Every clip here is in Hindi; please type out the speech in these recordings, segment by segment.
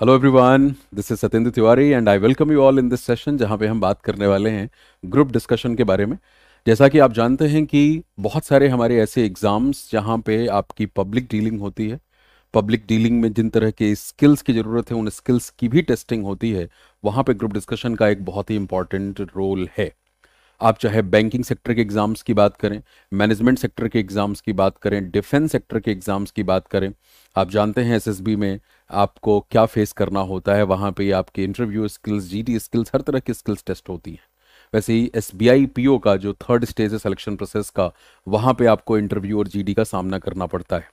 Hello everyone this is Satyendra Tiwari and I welcome you all in this session जहां पे हम बात करने वाले हैं ग्रुप डिस्कशन के बारे में जैसा कि आप जानते हैं कि बहुत सारे हमारे ऐसे एग्ज़ाम्स जहां पे आपकी पब्लिक डीलिंग होती है पब्लिक डीलिंग में जिन तरह के स्किल्स की ज़रूरत है उन स्किल्स की भी टेस्टिंग होती है वहाँ पर ग्रुप डिस्कशन का एक बहुत ही इंपॉर्टेंट रोल है आप चाहे बैंकिंग सेक्टर के एग्ज़ाम्स की बात करें मैनेजमेंट सेक्टर के एग्ज़ाम्स की बात करें डिफेंस सेक्टर के एग्ज़ाम्स की बात करें आप जानते हैं एसएसबी में आपको क्या फेस करना होता है वहाँ पे आपके इंटरव्यू स्किल्स जीडी स्किल्स हर तरह की स्किल्स टेस्ट होती हैं वैसे ही एस बी का जो थर्ड स्टेज है सिलेक्शन प्रोसेस का वहाँ पे आपको इंटरव्यू और जीडी का सामना करना पड़ता है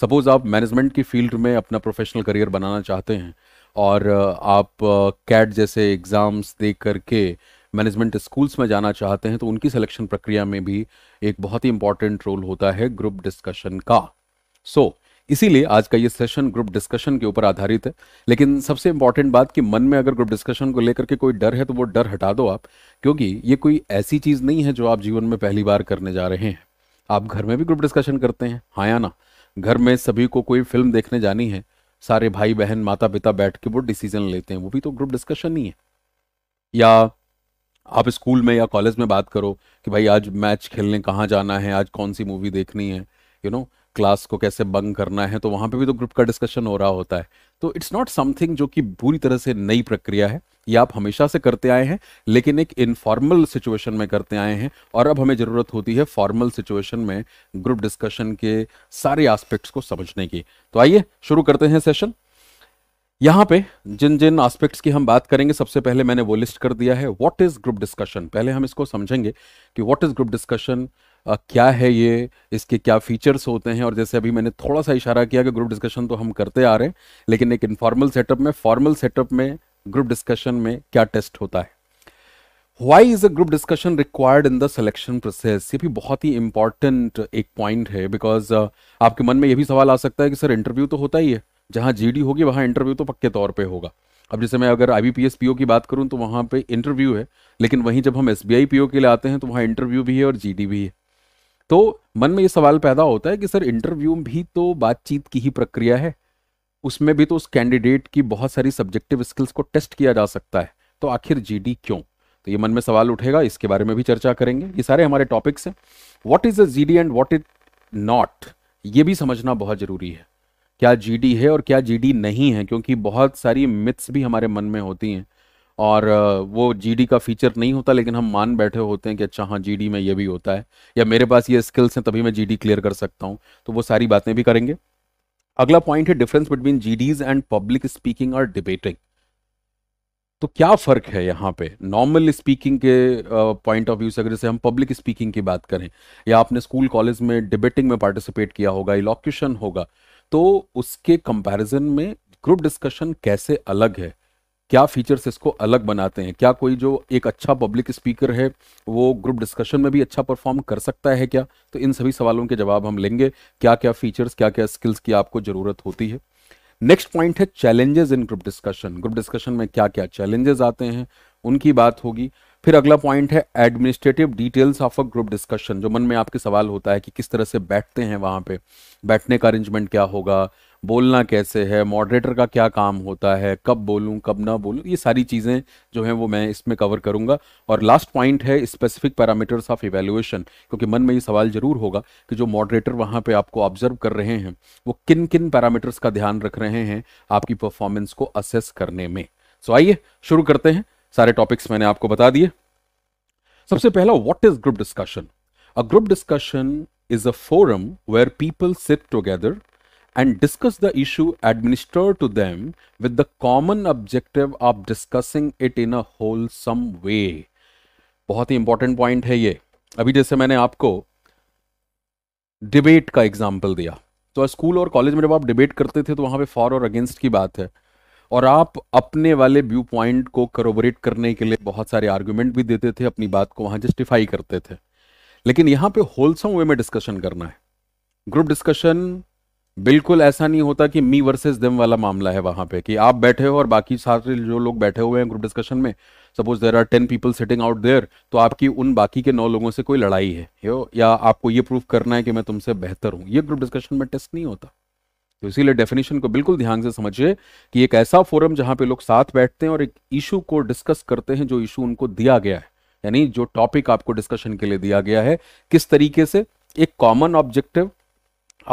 सपोज़ आप मैनेजमेंट की फील्ड में अपना प्रोफेशनल करियर बनाना चाहते हैं और आप कैट uh, जैसे एग्ज़ाम्स दे करके मैनेजमेंट स्कूल्स में जाना चाहते हैं तो उनकी सिलेक्शन प्रक्रिया में भी एक बहुत ही इंपॉर्टेंट रोल होता है ग्रुप डिस्कशन का सो so, इसीलिए आज का ये सेशन ग्रुप डिस्कशन के ऊपर आधारित है लेकिन सबसे इंपॉर्टेंट बात कि मन में अगर ग्रुप डिस्कशन को लेकर के कोई डर है तो वो डर हटा दो आप क्योंकि ये कोई ऐसी चीज़ नहीं है जो आप जीवन में पहली बार करने जा रहे हैं आप घर में भी ग्रुप डिस्कशन करते हैं हाँ या ना घर में सभी को कोई फिल्म देखने जानी है सारे भाई बहन माता पिता बैठ के वो डिसीजन लेते हैं वो भी तो ग्रुप डिस्कशन ही है या आप स्कूल में या कॉलेज में बात करो कि भाई आज मैच खेलने कहाँ जाना है आज कौन सी मूवी देखनी है यू नो क्लास को कैसे बंग करना है तो वहाँ पे भी तो ग्रुप का डिस्कशन हो रहा होता है तो इट्स नॉट समथिंग जो कि पूरी तरह से नई प्रक्रिया है ये आप हमेशा से करते आए हैं लेकिन एक इनफॉर्मल सिचुएशन में करते आए हैं और अब हमें ज़रूरत होती है फॉर्मल सिचुएशन में ग्रुप डिस्कशन के सारे एस्पेक्ट्स को समझने की तो आइए शुरू करते हैं सेशन यहाँ पे जिन जिन एस्पेक्ट्स की हम बात करेंगे सबसे पहले मैंने वो लिस्ट कर दिया है व्हाट इज़ ग्रुप डिस्कशन पहले हम इसको समझेंगे कि व्हाट इज़ ग्रुप डिस्कशन क्या है ये इसके क्या फीचर्स होते हैं और जैसे अभी मैंने थोड़ा सा इशारा किया कि ग्रुप डिस्कशन तो हम करते आ रहे हैं लेकिन एक इनफॉर्मल सेटअप में फॉर्मल सेटअप में ग्रुप डिस्कशन में क्या टेस्ट होता है why is a group discussion required in the selection process ये भी बहुत ही इंपॉर्टेंट एक पॉइंट है बिकॉज आपके मन में यह भी सवाल आ सकता है कि सर इंटरव्यू तो होता ही है जहाँ जी होगी वहाँ इंटरव्यू तो पक्के तौर पर होगा अब जैसे मैं अगर आई बी पी की बात करूँ तो वहाँ पे इंटरव्यू है लेकिन वहीं जब हम एस बी के लिए आते हैं तो वहाँ इंटरव्यू भी है और जी भी है तो मन में ये सवाल पैदा होता है कि सर इंटरव्यू भी तो बातचीत की ही प्रक्रिया है उसमें भी तो उस कैंडिडेट की बहुत सारी सब्जेक्टिव स्किल्स को टेस्ट किया जा सकता है तो आखिर जीडी क्यों तो ये मन में सवाल उठेगा इसके बारे में भी चर्चा करेंगे ये सारे हमारे टॉपिक्स हैं what is a GD and what is not ये भी समझना बहुत जरूरी है क्या जीडी है और क्या जीडी नहीं है क्योंकि बहुत सारी मिथ्स भी हमारे मन में होती हैं और वो जीडी का फीचर नहीं होता लेकिन हम मान बैठे होते हैं कि अच्छा हाँ जीडी में ये भी होता है या मेरे पास ये स्किल्स हैं तभी मैं जीडी क्लियर कर सकता हूँ तो वो सारी बातें भी करेंगे अगला पॉइंट है difference between GDs and public speaking और डिबेटिंग तो क्या फ़र्क है यहाँ पे नॉर्मल स्पीकिंग के पॉइंट ऑफ व्यू से अगर जैसे हम पब्लिक स्पीकिंग की बात करें या आपने स्कूल कॉलेज में डिबेटिंग में पार्टिसिपेट किया होगा इलोक्यूशन होगा तो उसके कंपैरिजन में ग्रुप डिस्कशन कैसे अलग है क्या फीचर्स इसको अलग बनाते हैं क्या कोई जो एक अच्छा पब्लिक स्पीकर है वो ग्रुप डिस्कशन में भी अच्छा परफॉर्म कर सकता है क्या तो इन सभी सवालों के जवाब हम लेंगे क्या क्या फीचर्स क्या क्या स्किल्स की आपको ज़रूरत होती है नेक्स्ट पॉइंट है challenges in group discussion group discussion में क्या क्या चैलेंजेस आते हैं उनकी बात होगी फिर अगला पॉइंट है administrative details of a group discussion जो मन में आपके सवाल होता है कि किस तरह से बैठते हैं वहाँ पे बैठने का अरेंजमेंट क्या होगा बोलना कैसे है मॉडरेटर का क्या काम होता है कब बोलूँ कब ना बोलूँ ये सारी चीज़ें जो हैं वो मैं इसमें कवर करूँगा और लास्ट पॉइंट है स्पेसिफिक पैरामीटर्स ऑफ इवेल्युएशन क्योंकि मन में ये सवाल ज़रूर होगा कि जो मॉडरेटर वहाँ पे आपको ऑब्जर्व कर रहे हैं वो किन किन पैरामीटर्स का ध्यान रख रहे हैं आपकी परफॉर्मेंस को असेस करने में सो आइए शुरू करते हैं सारे टॉपिक्स मैंने आपको बता दिए सबसे पहला what is group discussion a group discussion is a forum where people sit together discuss the issue administer to them with the common objective of discussing it in a wholesome way बहुत ही इंपॉर्टेंट पॉइंट है ये अभी जैसे मैंने आपको डिबेट का एग्जाम्पल दिया तो स्कूल और कॉलेज में जब आप डिबेट करते थे तो वहां पे फॉर और अगेंस्ट की बात है और आप अपने वाले व्यू पॉइंट को करोबरेट करने के लिए बहुत सारे आर्ग्यूमेंट भी देते थे अपनी बात को वहां जस्टिफाई करते थे लेकिन यहाँ पे होलसम वे में डिस्कशन करना है ग्रुप डिस्कशन बिल्कुल ऐसा नहीं होता कि मी वर्सेस देम वाला मामला है वहां पे कि आप बैठे हो और बाकी सारे जो लोग बैठे हुए हैं ग्रुप डिस्कशन में suppose there are ten people sitting out there तो आपकी उन बाकी के नौ लोगों से कोई लड़ाई है यो या आपको ये प्रूफ करना है कि मैं तुमसे बेहतर हूँ ये ग्रुप डिस्कशन में टेस्ट नहीं होता तो इसीलिए डेफिनेशन को बिल्कुल ध्यान से समझिए कि एक ऐसा फोरम जहां पे लोग साथ बैठते हैं और एक इशू को डिस्कस करते हैं जो इशू उनको दिया गया है यानी जो टॉपिक आपको डिस्कशन के लिए दिया गया है किस तरीके से एक common objective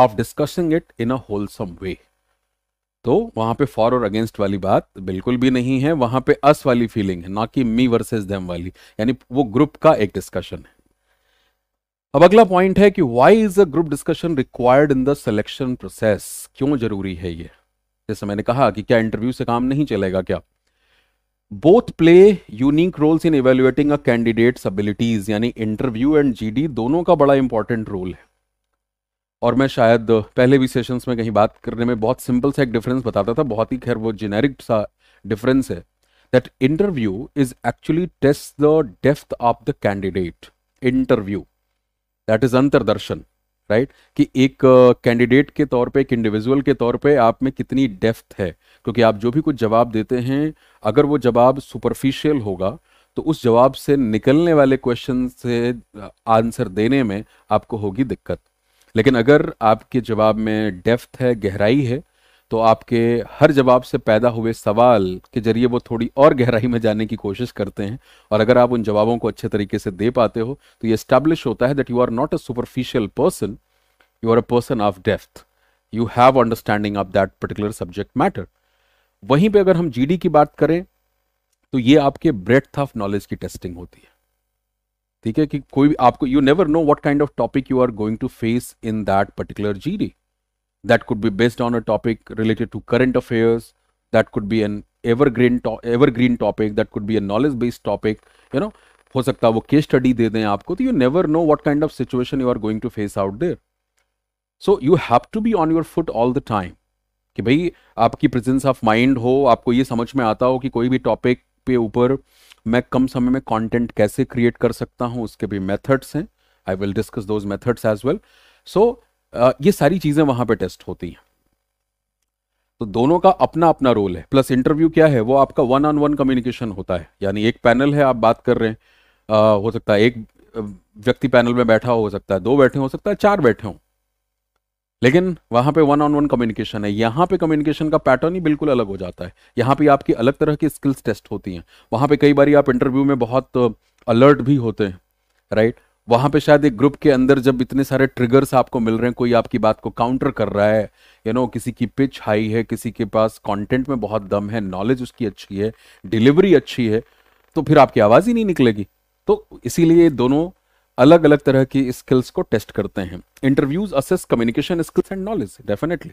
of discussing it in a wholesome way तो वहां पे फॉर और अगेंस्ट वाली बात बिल्कुल भी नहीं है वहां पे अस वाली फीलिंग है ना कि मी वर्सेस देम वाली यानी वो ग्रुप का एक डिस्कशन है अब अगला पॉइंट है कि why is a group discussion required in the selection process क्यों जरूरी है ये जैसे मैंने कहा कि क्या इंटरव्यू से काम नहीं चलेगा क्या both play unique roles in evaluating a candidates abilities यानी इंटरव्यू एंड जीडी दोनों का बड़ा इंपॉर्टेंट रोल है और मैं शायद पहले भी सेशंस में कहीं बात करने में बहुत सिंपल सा एक डिफरेंस बताता था बहुत ही खैर वो जेनेरिक सा डिफरेंस है that interview is actually test the depth of the candidate interview that is अंतरदर्शन राइट कि एक कैंडिडेट uh, के तौर पे एक इंडिविजुअल के तौर पे आप में कितनी डेफ्थ है क्योंकि आप जो भी कुछ जवाब देते हैं अगर वो जवाब सुपरफिशियल होगा तो उस जवाब से निकलने वाले क्वेश्चन से आंसर देने में आपको होगी दिक्कत लेकिन अगर आपके जवाब में डेफ्थ है गहराई है तो आपके हर जवाब से पैदा हुए सवाल के जरिए वो थोड़ी और गहराई में जाने की कोशिश करते हैं और अगर आप उन जवाबों को अच्छे तरीके से दे पाते हो तो ये स्टैब्लिश होता है that you are not a superficial person you are a person of depth you have understanding of that particular subject matter वहीं पे अगर हम जीडी की बात करें तो ये आपके ब्रेथ ऑफ नॉलेज की टेस्टिंग होती है ठीक है कि कोई भी आपको you never know what kind of topic you are going to face in that particular GD that could be based on a topic related to current affairs that could be an evergreen to, evergreen topic that could be a knowledge based topic you know हो सकता है वो केस स्टडी दे दें आपको तो you never know what kind of situation you are going to face out there so you have to be on your foot all the time कि भाई आपकी प्रेजेंस ऑफ माइंड हो आपको ये समझ में आता हो कि कोई भी टॉपिक पे ऊपर मैं कम समय में कंटेंट कैसे क्रिएट कर सकता हूँ उसके भी मेथड्स हैं I will discuss those methods as well so ये सारी चीज़ें वहां पे टेस्ट होती हैं तो दोनों का अपना अपना रोल है प्लस इंटरव्यू क्या है वो आपका वन ऑन वन कम्युनिकेशन होता है यानी एक पैनल है आप बात कर रहे हैं आ, हो सकता है एक व्यक्ति पैनल में बैठा हो सकता है दो बैठे हो सकता है चार बैठे हों लेकिन वहां पे वन ऑन वन कम्युनिकेशन है यहाँ पे कम्युनिकेशन का पैटर्न ही बिल्कुल अलग हो जाता है यहाँ पे आपकी अलग तरह की स्किल्स टेस्ट होती हैं वहां पे कई बार आप इंटरव्यू में बहुत अलर्ट भी होते हैं राइट वहां पे शायद एक ग्रुप के अंदर जब इतने सारे ट्रिगर्स आपको मिल रहे हैं कोई आपकी बात को काउंटर कर रहा है यू नो किसी की पिच हाई है किसी के पास कंटेंट में बहुत दम है नॉलेज उसकी अच्छी है डिलीवरी अच्छी है तो फिर आपकी आवाज़ ही नहीं निकलेगी तो इसीलिए दोनों अलग अलग तरह की स्किल्स को टेस्ट करते हैं interviews assess communication skills and knowledge definitely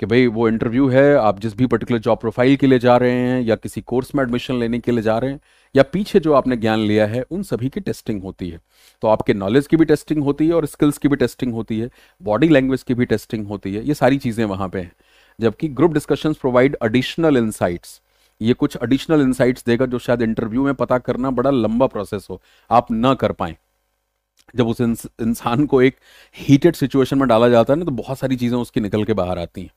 कि भाई वो इंटरव्यू है आप जिस भी पर्टिकुलर जॉब प्रोफाइल के लिए जा रहे हैं या किसी कोर्स में एडमिशन लेने के लिए जा रहे हैं या पीछे जो आपने ज्ञान लिया है उन सभी की टेस्टिंग होती है तो आपके नॉलेज की भी टेस्टिंग होती है और स्किल्स की भी टेस्टिंग होती है बॉडी लैंग्वेज की भी टेस्टिंग होती है ये सारी चीज़ें वहाँ पर हैं जबकि group discussions provide additional insights ये कुछ अडिशनल इंसाइट्स देगा जो शायद इंटरव्यू में पता करना बड़ा लंबा प्रोसेस हो आप ना कर पाएँ जब उस इंसान को एक हीटेड सिचुएशन में डाला जाता है ना तो बहुत सारी चीज़ें उसकी निकल के बाहर आती हैं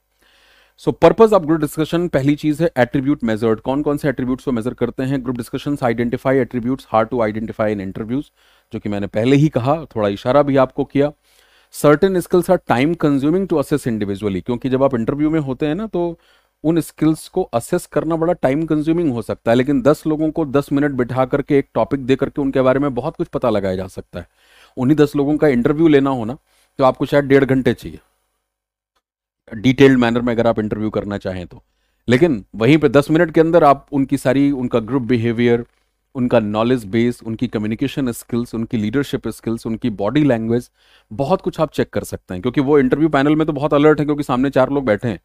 so purpose of group discussion पहली चीज है एट्रीब्यूट मेजर्ड कौन कौन से एट्रीब्यूट्स को मेजर करते हैं group discussion identify attributes hard to identify in interviews जो कि मैंने पहले ही कहा थोड़ा इशारा भी आपको किया certain skills are time consuming to assess individually क्योंकि जब आप इंटरव्यू में होते हैं ना तो उन स्किल्स को असेस करना बड़ा टाइम कंज्यूमिंग हो सकता है लेकिन 10 लोगों को 10 मिनट बिठा करके एक टॉपिक दे करके उनके बारे में बहुत कुछ पता लगाया जा सकता है उन्हीं 10 लोगों का इंटरव्यू लेना होना तो आपको शायद डेढ़ घंटे चाहिए डिटेल्ड मैनर में अगर आप इंटरव्यू करना चाहें तो लेकिन वहीं पे दस मिनट के अंदर आप उनकी सारी उनका ग्रुप बिहेवियर उनका नॉलेज बेस उनकी कम्युनिकेशन स्किल्स उनकी लीडरशिप स्किल्स उनकी बॉडी लैंग्वेज बहुत कुछ आप चेक कर सकते हैं क्योंकि वो इंटरव्यू पैनल में तो बहुत अलर्ट है क्योंकि सामने चार लोग बैठे हैं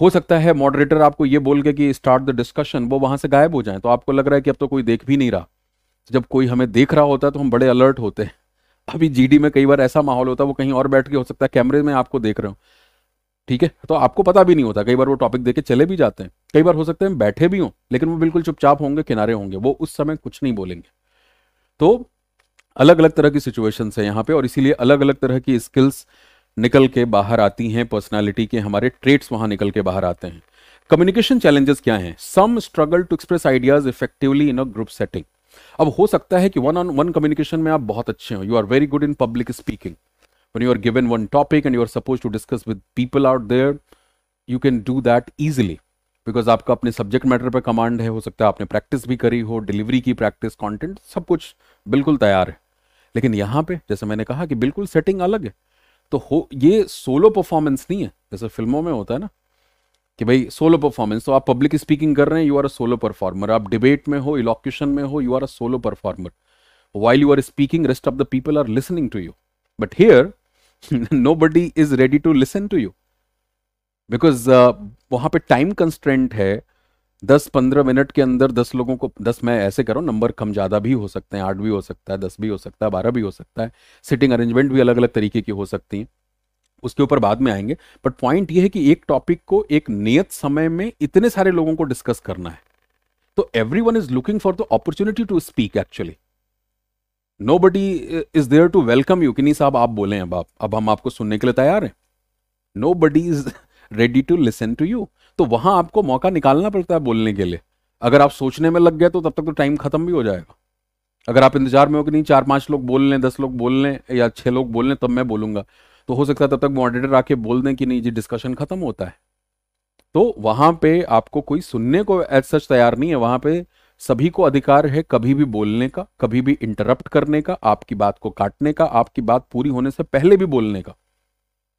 हो सकता है मॉडरेटर आपको ये बोल के कि स्टार्ट द डिस्कशन वो वहां से गायब हो जाए तो आपको लग रहा है कि अब तो कोई देख भी नहीं रहा जब कोई हमें देख रहा होता है तो हम बड़े अलर्ट होते हैं अभी जीडी में कई बार ऐसा माहौल होता है वो कहीं और बैठ के हो सकता है कैमरे में आपको देख रहे हो ठीक है तो आपको पता भी नहीं होता कई बार वो टॉपिक देके चले भी जाते हैं कई बार हो सकते हैं बैठे भी हों लेकिन वो बिल्कुल चुपचाप होंगे किनारे होंगे वो उस समय कुछ नहीं बोलेंगे तो अलग अलग तरह की सिचुएशन है यहाँ पे और इसीलिए अलग अलग तरह की स्किल्स निकल के बाहर आती हैं पर्सनैलिटी के हमारे ट्रेट्स वहां निकल के बाहर आते हैं कम्युनिकेशन चैलेंजेस क्या हैं some struggle to express ideas effectively in a group setting अब हो सकता है कि वन ऑन वन कम्युनिकेशन में आप बहुत अच्छे हो you are very good in public speaking when you are given one topic and you are supposed to discuss with people out there you can do that easily because आपका अपने सब्जेक्ट मैटर पर कमांड है हो सकता है आपने प्रैक्टिस भी करी हो डिलीवरी की प्रैक्टिस कंटेंट सब कुछ बिल्कुल तैयार है लेकिन यहाँ पे जैसे मैंने कहा कि बिल्कुल सेटिंग अलग है तो हो ये सोलो परफॉर्मेंस नहीं है जैसे फिल्मों में होता है ना कि भाई सोलो परफॉर्मेंस तो आप पब्लिक स्पीकिंग कर रहे हैं you are a solo performer आप डिबेट में हो इलोक्यूशन में हो you are a solo performer while you are speaking rest of the people are listening to you But here, nobody is ready to listen to you because uh, वहां पे टाइम कंस्टेंट है दस पंद्रह मिनट के अंदर दस लोगों को दस मैं ऐसे करो नंबर कम ज़्यादा भी हो सकते हैं आठ भी हो सकता है दस भी हो सकता है बारह भी हो सकता है सिटिंग अरेंजमेंट भी अलग अलग तरीके की हो सकती है उसके ऊपर बाद में आएंगे बट पॉइंट यह है कि एक टॉपिक को एक नियत समय में इतने सारे लोगों को डिस्कस करना है तो everyone is looking for the opportunity to speak actually nobody is there to welcome you कि नहीं साहब आप बोले अब आप अब हम आपको सुनने के लिए तैयार हैं nobody is ready to listen to you तो वहां आपको मौका निकालना पड़ता है बोलने के लिए अगर आप सोचने में लग गए तो तब तक तो टाइम खत्म भी हो जाएगा अगर आप इंतजार में हो कि नहीं चार पांच लोग बोल लें दस लोग बोल लें या छह लोग बोल लें तब मैं बोलूंगा तो हो सकता है तब तक मॉडरेटर आके बोल दें कि नहीं जी डिस्कशन खत्म होता है तो वहां पे आपको कोई सुनने को एज सच तैयार नहीं है वहां पे सभी को अधिकार है कभी भी बोलने का कभी भी इंटरप्ट करने का आपकी बात को काटने का आपकी बात पूरी होने से पहले भी बोलने का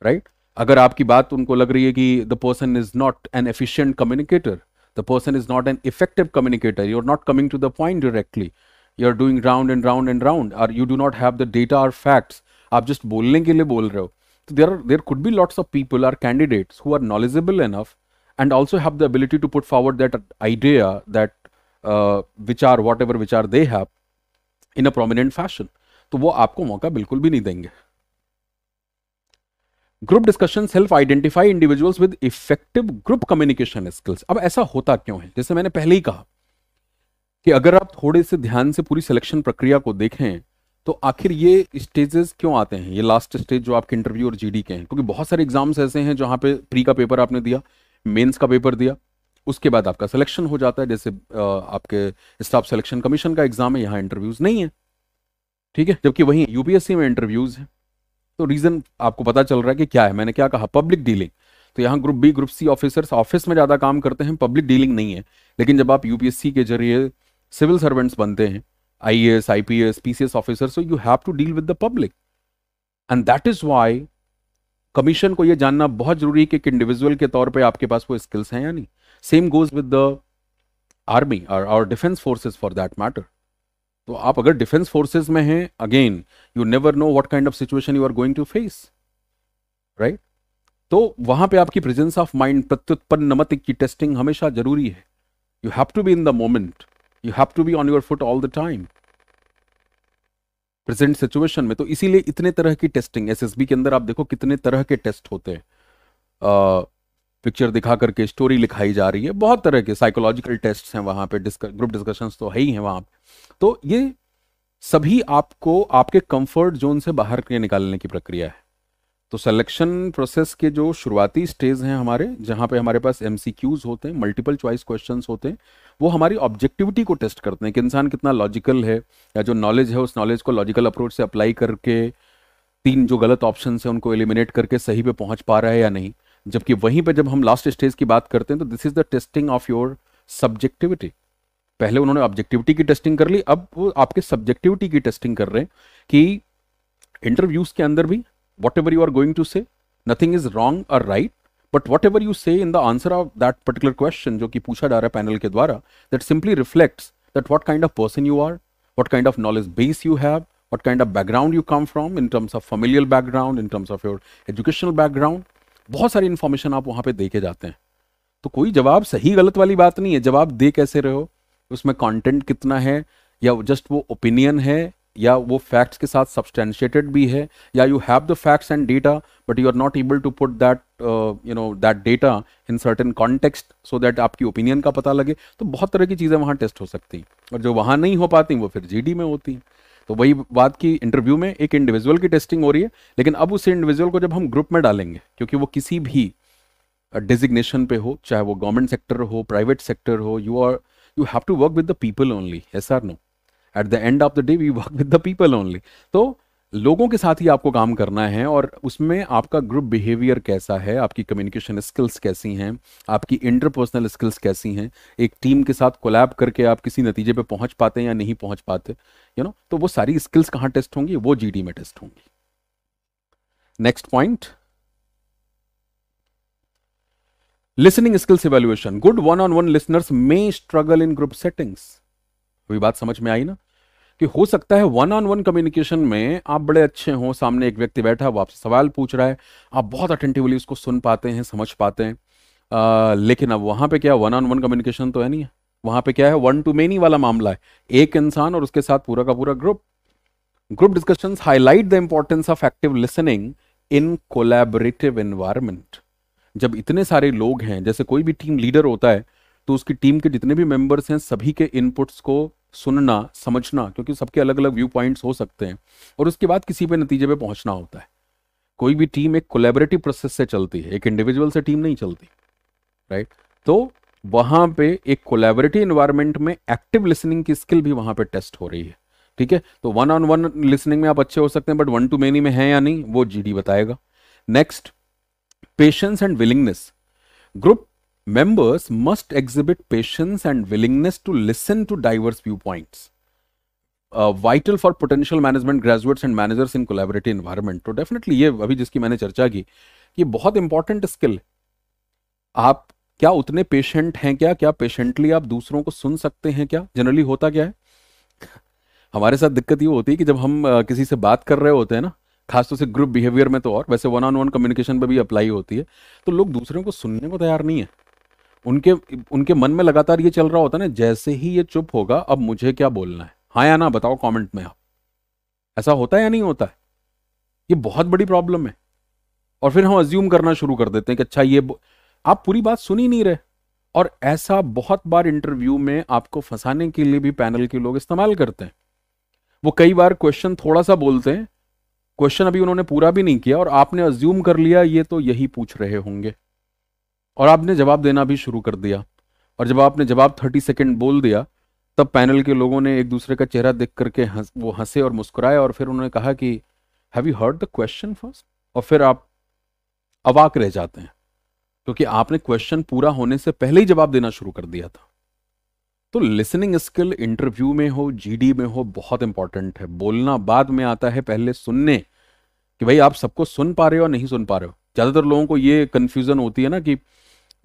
राइट right? अगर आपकी बात उनको लग रही है कि the person is not an efficient communicator the person is not an effective communicator you are not coming to the point directly you are doing round and round and round or you do not have the data or facts आप जस्ट बोलने के लिए बोल रहे हो तो there are there could be lots of people or candidates who are knowledgeable enough and also have the ability to put forward that idea that विचार वॉट एवर विचार they have in a prominent fashion तो वो आपको मौका बिल्कुल भी नहीं देंगे group discussion self identify individuals with effective group communication skills अब ऐसा होता क्यों है जैसे मैंने पहले ही कहा कि अगर आप थोड़े से ध्यान से पूरी सिलेक्शन प्रक्रिया को देखें तो आखिर ये स्टेजेस क्यों आते हैं ये लास्ट स्टेज जो आपके इंटरव्यू और जीडी के हैं क्योंकि बहुत सारे एग्जाम्स ऐसे हैं जहां पे प्री का पेपर आपने दिया मेंस का पेपर दिया उसके बाद आपका सिलेक्शन हो जाता है जैसे आपके स्टाफ सिलेक्शन कमीशन का एग्जाम है यहाँ इंटरव्यूज नहीं है ठीक है जबकि वहीं यूपीएससी में इंटरव्यूज है तो रीजन आपको पता चल रहा है कि क्या है मैंने क्या कहा पब्लिक डीलिंग तो यहाँ group B group C officers office में ज़्यादा काम करते हैं पब्लिक डीलिंग नहीं है लेकिन जब आप यूपीएससी के जरिए सिविल सर्वेंट्स बनते हैं I S I P S P C S officer so you have to deal with the public and that is why commission को यह जानना बहुत जरूरी है कि इंडिविजुअल के तौर पर आपके पास वो स्किल्स हैं या नहीं same goes with the army और और defence forces for that matter तो आप अगर डिफेंस फोर्सेस में हैं again you never know what kind of situation you are going to face right तो वहां पे आपकी प्रेजेंस ऑफ माइंड प्रत्युत्पन्न मत की टेस्टिंग हमेशा जरूरी है you have to be in the moment you have to be on your foot all the time present situation में तो इसीलिए इतने तरह की टेस्टिंग एसएसबी के अंदर आप देखो कितने तरह के टेस्ट होते हैं पिक्चर दिखा करके स्टोरी लिखाई जा रही है बहुत तरह के साइकोलॉजिकल टेस्ट हैं वहाँ पे डिस्क ग्रुप डिस्कशंस तो है ही हैं वहाँ पे तो ये सभी आपको आपके कंफर्ट जोन से बाहर के निकालने की प्रक्रिया है तो सिलेक्शन प्रोसेस के जो शुरुआती स्टेज हैं हमारे जहाँ पे हमारे पास एम होते हैं मल्टीपल चॉइस क्वेश्चंस होते हैं वो हमारी ऑब्जेक्टिविटी को टेस्ट करते हैं कि इंसान कितना लॉजिकल है या जो नॉलेज है उस नॉलेज को लॉजिकल अप्रोच से अप्लाई करके तीन जो गलत ऑप्शन है उनको एलिमिनेट करके सही पे पहुंच पा रहा है या नहीं जबकि वहीं पर जब हम लास्ट स्टेज की बात करते हैं तो this is the testing of your subjectivity पहले उन्होंने ऑब्जेक्टिविटी की टेस्टिंग कर ली अब वो आपके सब्जेक्टिविटी की टेस्टिंग कर रहे हैं कि इंटरव्यूज के अंदर भी whatever you are going to say nothing is wrong और right but whatever you say in the answer of that particular question जो कि पूछा जा रहा है पैनल के द्वारा that simply reflects that what kind of person you are what kind of knowledge base you have what kind of background you come from in terms of familial background in terms of your educational background बहुत सारी इन्फॉर्मेशन आप वहां पे दे के जाते हैं तो कोई जवाब सही गलत वाली बात नहीं है जवाब दे कैसे रहे हो उसमें कंटेंट कितना है या जस्ट वो ओपिनियन है या वो फैक्ट्स के साथ सब्सटेंशिएटेड भी है या you have the facts and data but you are not able to put that you know that data in certain context so that आपकी ओपिनियन का पता लगे तो बहुत तरह की चीज़ें वहाँ टेस्ट हो सकती और जो वहाँ नहीं हो पाती वो फिर जी में होती तो वही बात की इंटरव्यू में एक इंडिविजुअल की टेस्टिंग हो रही है लेकिन अब उस इंडिविजुअल को जब हम ग्रुप में डालेंगे क्योंकि वो किसी भी डिजिग्नेशन uh, पे हो चाहे वो गवर्नमेंट सेक्टर हो प्राइवेट सेक्टर हो you are you have to work with the people only as are know at the end of the day we work with the people only तो लोगों के साथ ही आपको काम करना है और उसमें आपका ग्रुप बिहेवियर कैसा है आपकी कम्युनिकेशन स्किल्स कैसी हैं आपकी इंटरपर्सनल स्किल्स कैसी हैं एक टीम के साथ कोलैब करके आप किसी नतीजे पे पहुंच पाते हैं या नहीं पहुंच पाते यू नो तो वो सारी स्किल्स कहां टेस्ट होंगी वो जीडी में टेस्ट होंगी next point listening skills evaluation good one on one listeners may struggle in group settings वही बात समझ में आई ना कि हो सकता है वन ऑन वन कम्युनिकेशन में आप बड़े अच्छे हो सामने एक व्यक्ति बैठा है वो आपसे सवाल पूछ रहा है आप बहुत अटेंटिवली उसको सुन पाते हैं समझ पाते हैं आ, लेकिन अब वहां पे क्या वन ऑन वन कम्युनिकेशन तो है नहीं है वहां पे क्या है वन टू मेनी वाला मामला है एक इंसान और उसके साथ पूरा का पूरा group group discussion highlight the importance of active listening in collaborative environment जब इतने सारे लोग हैं जैसे कोई भी टीम लीडर होता है तो उसकी टीम के जितने भी मेंबर्स हैं सभी के इनपुट्स को सुनना समझना क्योंकि सबके अलग अलग व्यू पॉइंट्स हो सकते हैं और उसके बाद किसी पे नतीजे पे पहुंचना होता है कोई भी टीम एक कोलेबरेटिव प्रोसेस से चलती है एक इंडिविजुअल से टीम नहीं चलती राइट तो वहां पे एक कोलेबरेटिव इन्वायरमेंट में एक्टिव लिसनिंग की स्किल भी वहां पे टेस्ट हो रही है ठीक है तो वन ऑन वन लिसनिंग में आप अच्छे हो सकते हैं बट वन टू मेनी में है या नहीं वो जीडी बताएगा next patience and willingness group members must exhibit patience and willingness to listen to diverse viewpoint vital for potential management graduates and managers in collaborative environment तो डेफिनेटली ये अभी जिसकी मैंने चर्चा की ये बहुत इंपॉर्टेंट स्किल आप क्या उतने पेशेंट हैं क्या क्या पेशेंटली आप दूसरों को सुन सकते हैं क्या जनरली होता क्या है हमारे साथ दिक्कत ये होती है कि जब हम किसी से बात कर रहे होते हैं ना खासतौर से ग्रुप बिहेवियर में तो और वैसे वन ऑन वन कम्युनिकेशन पर भी अप्लाई होती है तो लोग दूसरों को सुनने को तैयार नहीं है उनके उनके मन में लगातार ये चल रहा होता है ना जैसे ही ये चुप होगा अब मुझे क्या बोलना है हाँ या ना बताओ कॉमेंट में आप ऐसा होता है या नहीं होता है ये बहुत बड़ी प्रॉब्लम है और फिर हम अज्यूम करना शुरू कर देते हैं कि अच्छा ये आप पूरी बात सुन ही नहीं रहे और ऐसा बहुत बार इंटरव्यू में आपको फंसाने के लिए भी पैनल के लोग इस्तेमाल करते हैं वो कई बार क्वेश्चन थोड़ा सा बोलते हैं क्वेश्चन अभी उन्होंने पूरा भी नहीं किया और आपने अज्यूम कर लिया ये तो यही पूछ रहे होंगे और आपने जवाब देना भी शुरू कर दिया और जब आपने जवाब थर्टी सेकेंड बोल दिया तब पैनल के लोगों ने एक दूसरे का चेहरा देख करके हंस वो हंसे और मुस्कुराए और फिर उन्होंने कहा कि have you heard the question first और फिर आप अवाक रह जाते हैं क्योंकि आपने क्वेश्चन पूरा होने से पहले ही जवाब देना शुरू कर दिया था तो लिसनिंग स्किल इंटरव्यू में हो जीडी में हो बहुत इंपॉर्टेंट है बोलना बाद में आता है पहले सुनने कि भाई आप सबको सुन पा रहे हो और नहीं सुन पा रहे हो ज़्यादातर लोगों को ये कंफ्यूजन होती है ना कि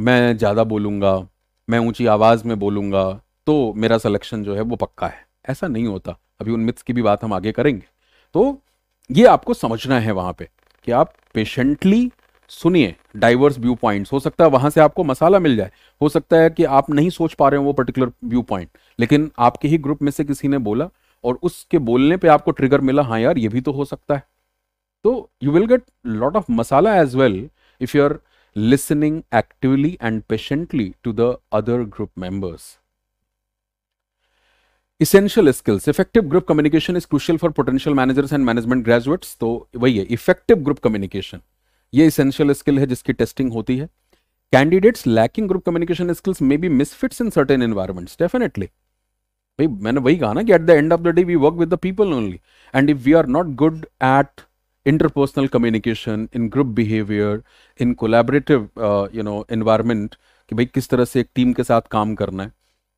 मैं ज़्यादा बोलूंगा मैं ऊंची आवाज़ में बोलूंगा तो मेरा सलेक्शन जो है वो पक्का है ऐसा नहीं होता अभी उन मिथ्स की भी बात हम आगे करेंगे तो ये आपको समझना है वहां पे कि आप पेशेंटली सुनिए डाइवर्स व्यू पॉइंट हो सकता है वहां से आपको मसाला मिल जाए हो सकता है कि आप नहीं सोच पा रहे हो वो पर्टिकुलर व्यू पॉइंट लेकिन आपके ही ग्रुप में से किसी ने बोला और उसके बोलने पे आपको ट्रिगर मिला हाँ यार ये भी तो हो सकता है तो you will get lot of masala as well if you are listening actively and patiently to the other group members essential skills effective group communication is crucial for potential managers and management graduates तो वही है इफेक्टिव ग्रुप कम्युनिकेशन ये इसेंशियल स्किल है जिसकी टेस्टिंग होती है candidates lacking group communication skills may be misfits in certain environments definitely भाई मैंने वही कहा ना कि eight the end of the day we work with the people only and if we are not good at interpersonal communication in group behaviour in collaborative you know environment कि भाई किस तरह से एक टीम के साथ काम करना है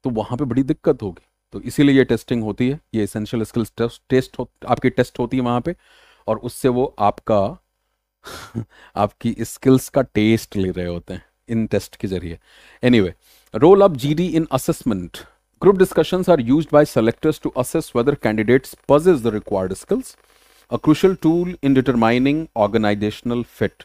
तो वहां पे बड़ी दिक्कत होगी तो इसीलिए ये टेस्टिंग होती है ये इसेंशियल स्किल्स टेस्ट आपकी टेस्ट होती है वहां पे और उससे वो आपका आपकी स्किल्स का टेस्ट ले रहे होते हैं इन टेस्ट के जरिए anyway role of G D in assessment group discussion are used by selectors to assess whether candidates possess the required skills a crucial tool in determining organisational fit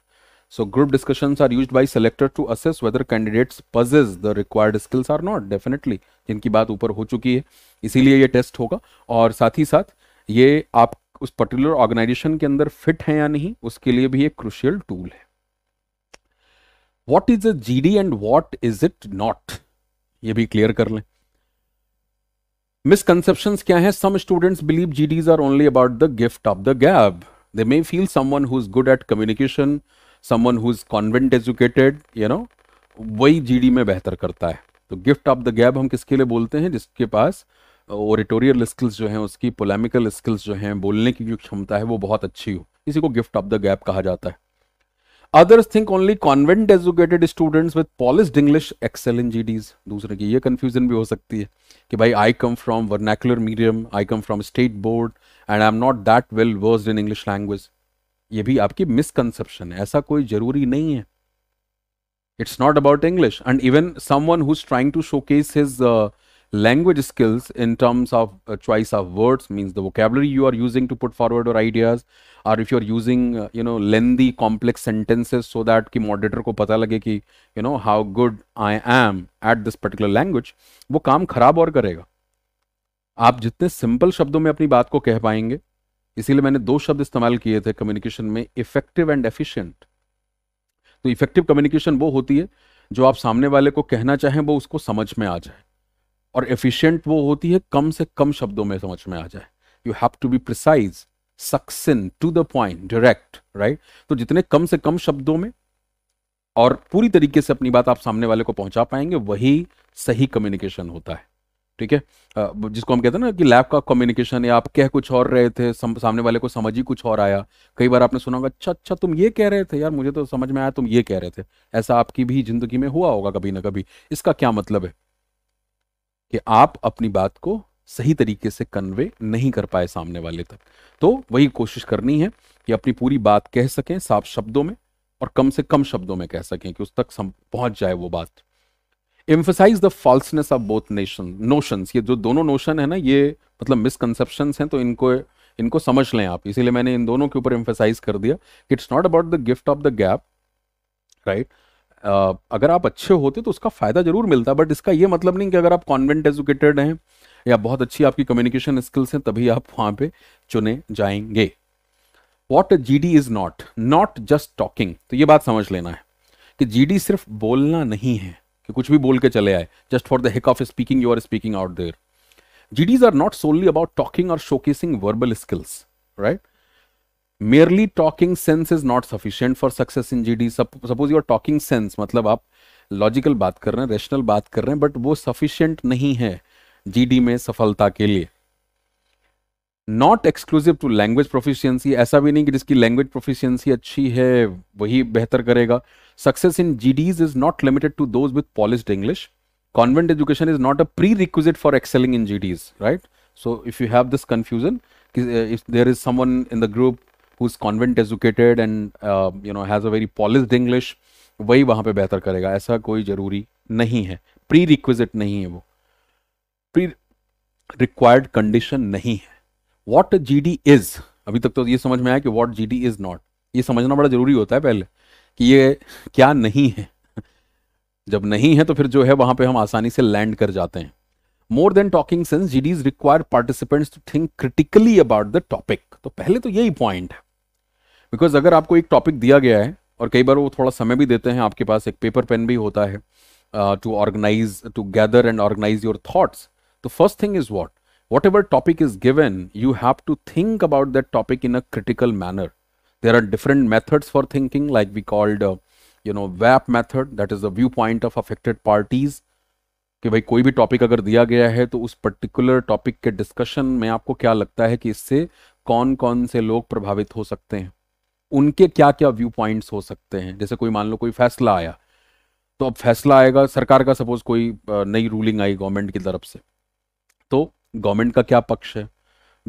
so group discussion are used by selector to assess whether candidates possess the required skills or not definitely जिनकी बात ऊपर हो चुकी है इसीलिए ये टेस्ट होगा और साथ ही साथ ये आप उस पर्टिकुलर ऑर्गेनाइजेशन के अंदर फिट है या नहीं उसके लिए भी एक क्रुशियल टूल है what is a G D and what is it not ये भी क्लियर कर लें मिसकनसेप्शन क्या है some students believe G Ds are only about the gift of the gab they may feel someone who's good at communication who is convent educated you know वही जी डी में बेहतर करता है तो गिफ्ट ऑफ द गैप हम किसके लिए बोलते हैं जिसके पास uh, ओरिटोरियल स्किल्स जो हैं उसकी पोलेमिकल स्किल्स जो हैं बोलने की जो क्षमता है वो बहुत अच्छी हो इसी को गिफ्ट ऑफ द गैप कहा जाता है others think only convent educated students with polished English excel in ji Ds दूसरे की ये कन्फ्यूजन भी हो सकती है कि भाई I come from vernacular medium I come from state board and I am not that well versed in English language ये भी आपकी मिसकनसेप्शन है ऐसा कोई जरूरी नहीं है it's not about English and even someone who trying to showcase his language skills in terms of uh, choice of words means the vocabulary you are using to put forward your ideas और if you are using you know lengthy complex sentences so that कि मॉडरेटर को पता लगे कि you know how good I am at this particular language वो काम खराब और करेगा आप जितने सिंपल शब्दों में अपनी बात को कह पाएंगे इसीलिए मैंने दो शब्द इस्तेमाल किए थे कम्युनिकेशन में इफेक्टिव एंड एफिशिएंट तो इफेक्टिव कम्युनिकेशन वो होती है जो आप सामने वाले को कहना चाहें वो उसको समझ में आ जाए और एफिशिएंट वो होती है कम से कम शब्दों में समझ में आ जाए you have to be precise succinct to the point direct right तो जितने कम से कम शब्दों में और पूरी तरीके से अपनी बात आप सामने वाले को पहुंचा पाएंगे वही सही कम्युनिकेशन होता है ठीक है जिसको हम कहते हैं ना कि लैब का कम्युनिकेशन या आप कह कुछ और रहे थे सामने वाले को समझ ही कुछ और आया कई बार आपने सुना होगा अच्छा अच्छा तुम ये कह रहे थे यार मुझे तो समझ में आया तुम ये कह रहे थे ऐसा आपकी भी जिंदगी में हुआ होगा कभी ना कभी इसका क्या मतलब है कि आप अपनी बात को सही तरीके से कन्वे नहीं कर पाए सामने वाले तक तो वही कोशिश करनी है कि अपनी पूरी बात कह सकें साफ शब्दों में और कम से कम शब्दों में कह सकें कि उस तक पहुंच जाए वो बात emphasise the falseness of both nation notions ये जो दोनों नोशन है ना ये मतलब मिसकनसेप्शन हैं तो इनको इनको समझ लें आप इसीलिए मैंने इन दोनों के ऊपर एम्फोसाइज कर दिया it's not about the gift of the gab right अगर आप अच्छे होते तो उसका फ़ायदा ज़रूर मिलता बट इसका ये मतलब नहीं कि अगर आप कॉन्वेंट एजुकेटेड हैं या बहुत अच्छी आपकी कम्युनिकेशन स्किल्स हैं तभी आप वहां पे चुने जाएंगे what G D is not not just talking तो ये बात समझ लेना है कि जी डी सिर्फ बोलना नहीं है कि कुछ भी बोल के चले आए just for the heck of speaking you are speaking out there G Ds are not solely about talking और showcasing verbal skills right merely talking sense is not sufficient for success in G D suppose you're talking sense मतलब आप लॉजिकल बात कर रहे हैं रेशनल बात कर रहे हैं बट वो सफिशियंट नहीं है जी डी में सफलता के लिए not exclusive to language proficiency ऐसा भी नहीं कि जिसकी लैंग्वेज प्रोफिशियंसी अच्छी है वही बेहतर करेगा success in ji Ds is not limited to those with polished English convent education is not a prerequisite for excelling in ji Ds right so if you have this confusion there is someone in the group who's convent educated and uh, you know has a very polished English वही वहाँ पे बेहतर करेगा ऐसा कोई ज़रूरी नहीं है प्री रिक्विजिट नहीं है वो प्री रिक्वायर्ड कंडीशन नहीं है वॉट जी डी इज अभी तक तो ये समझ में आया कि what G D is not ये समझना बड़ा जरूरी होता है पहले कि ये क्या नहीं है जब नहीं है तो फिर जो है वहां पे हम आसानी से लैंड कर जाते हैं more than talking sense G is require participants to think critically about the topic तो पहले तो यही पॉइंट है बिकॉज अगर आपको एक टॉपिक दिया गया है और कई बार वो थोड़ा समय भी देते हैं आपके पास एक पेपर पेन भी होता है to organise to gather and organise your thoughts so first thing is what whatever topic is given you have to think about that topic in a critical manner there are different methods for thinking like we called you know VAP method that is the view point of affected parties कि भाई कोई भी टॉपिक अगर दिया गया है तो उस पर्टिकुलर टॉपिक के डिस्कशन में आपको क्या लगता है कि इससे कौन कौन से लोग प्रभावित हो सकते हैं उनके क्या क्या व्यू पॉइंट्स हो सकते हैं जैसे कोई मान लो कोई फैसला आया तो अब फैसला आएगा सरकार का सपोज कोई नई रूलिंग आई गवर्नमेंट की तरफ से तो गवर्नमेंट का क्या पक्ष है